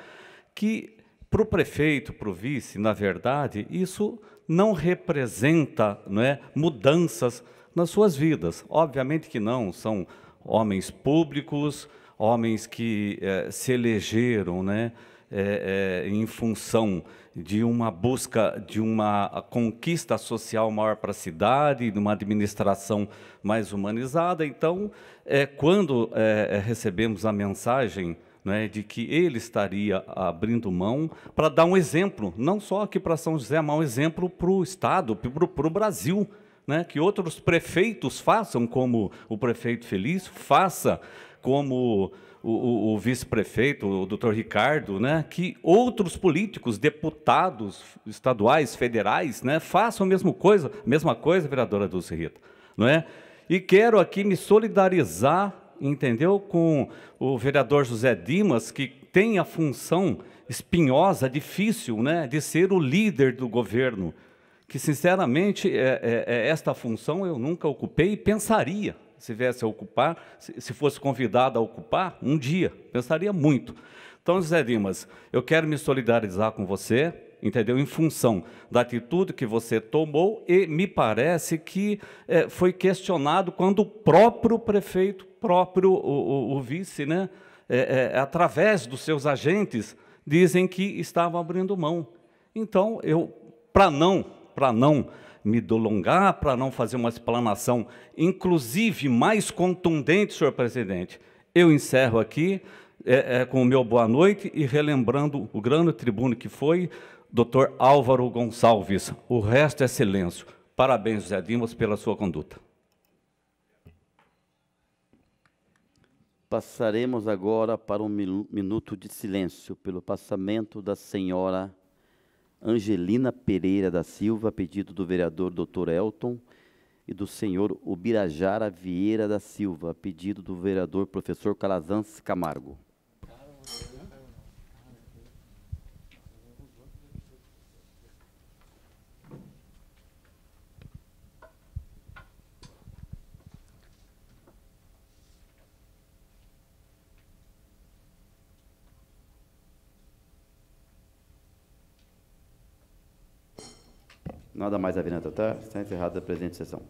que para o prefeito, para o vice, na verdade, isso não representa não é, mudanças nas suas vidas. Obviamente que não, são homens públicos, homens que é, se elegeram né, é, é em função de uma busca de uma conquista social maior para a cidade, de uma administração mais humanizada. Então, é, quando é, é, recebemos a mensagem né, de que ele estaria abrindo mão para dar um exemplo, não só aqui para São José, mas um exemplo para o Estado, para o Brasil. Né, que outros prefeitos façam como o prefeito Felício faça como o, o, o vice-prefeito, o doutor Ricardo, né, que outros políticos, deputados estaduais, federais, né, façam a mesma coisa, mesma coisa, vereadora Dulce Rita. Não é? E quero aqui me solidarizar, entendeu, com o vereador José Dimas, que tem a função espinhosa, difícil, né, de ser o líder do governo. Que, sinceramente, é, é, é esta função eu nunca ocupei e pensaria se viesse a ocupar, se fosse convidado a ocupar, um dia, pensaria muito. Então, José Dimas, eu quero me solidarizar com você, entendeu? Em função da atitude que você tomou e me parece que é, foi questionado quando o próprio prefeito, próprio o, o, o vice, né, é, é, através dos seus agentes, dizem que estavam abrindo mão. Então, eu, para não, para não me delongar para não fazer uma explanação, inclusive mais contundente, senhor presidente, eu encerro aqui é, é, com o meu boa noite e relembrando o grande tribuno que foi, doutor Álvaro Gonçalves. O resto é silêncio. Parabéns, José Dimas, pela sua conduta. Passaremos agora para um minuto de silêncio pelo passamento da senhora Angelina Pereira da Silva, a pedido do vereador Dr. Elton, e do senhor Ubirajara Vieira da Silva, a pedido do vereador professor Calazans Camargo. Nada mais, a Avenida Tatá. Está encerrada a presente sessão.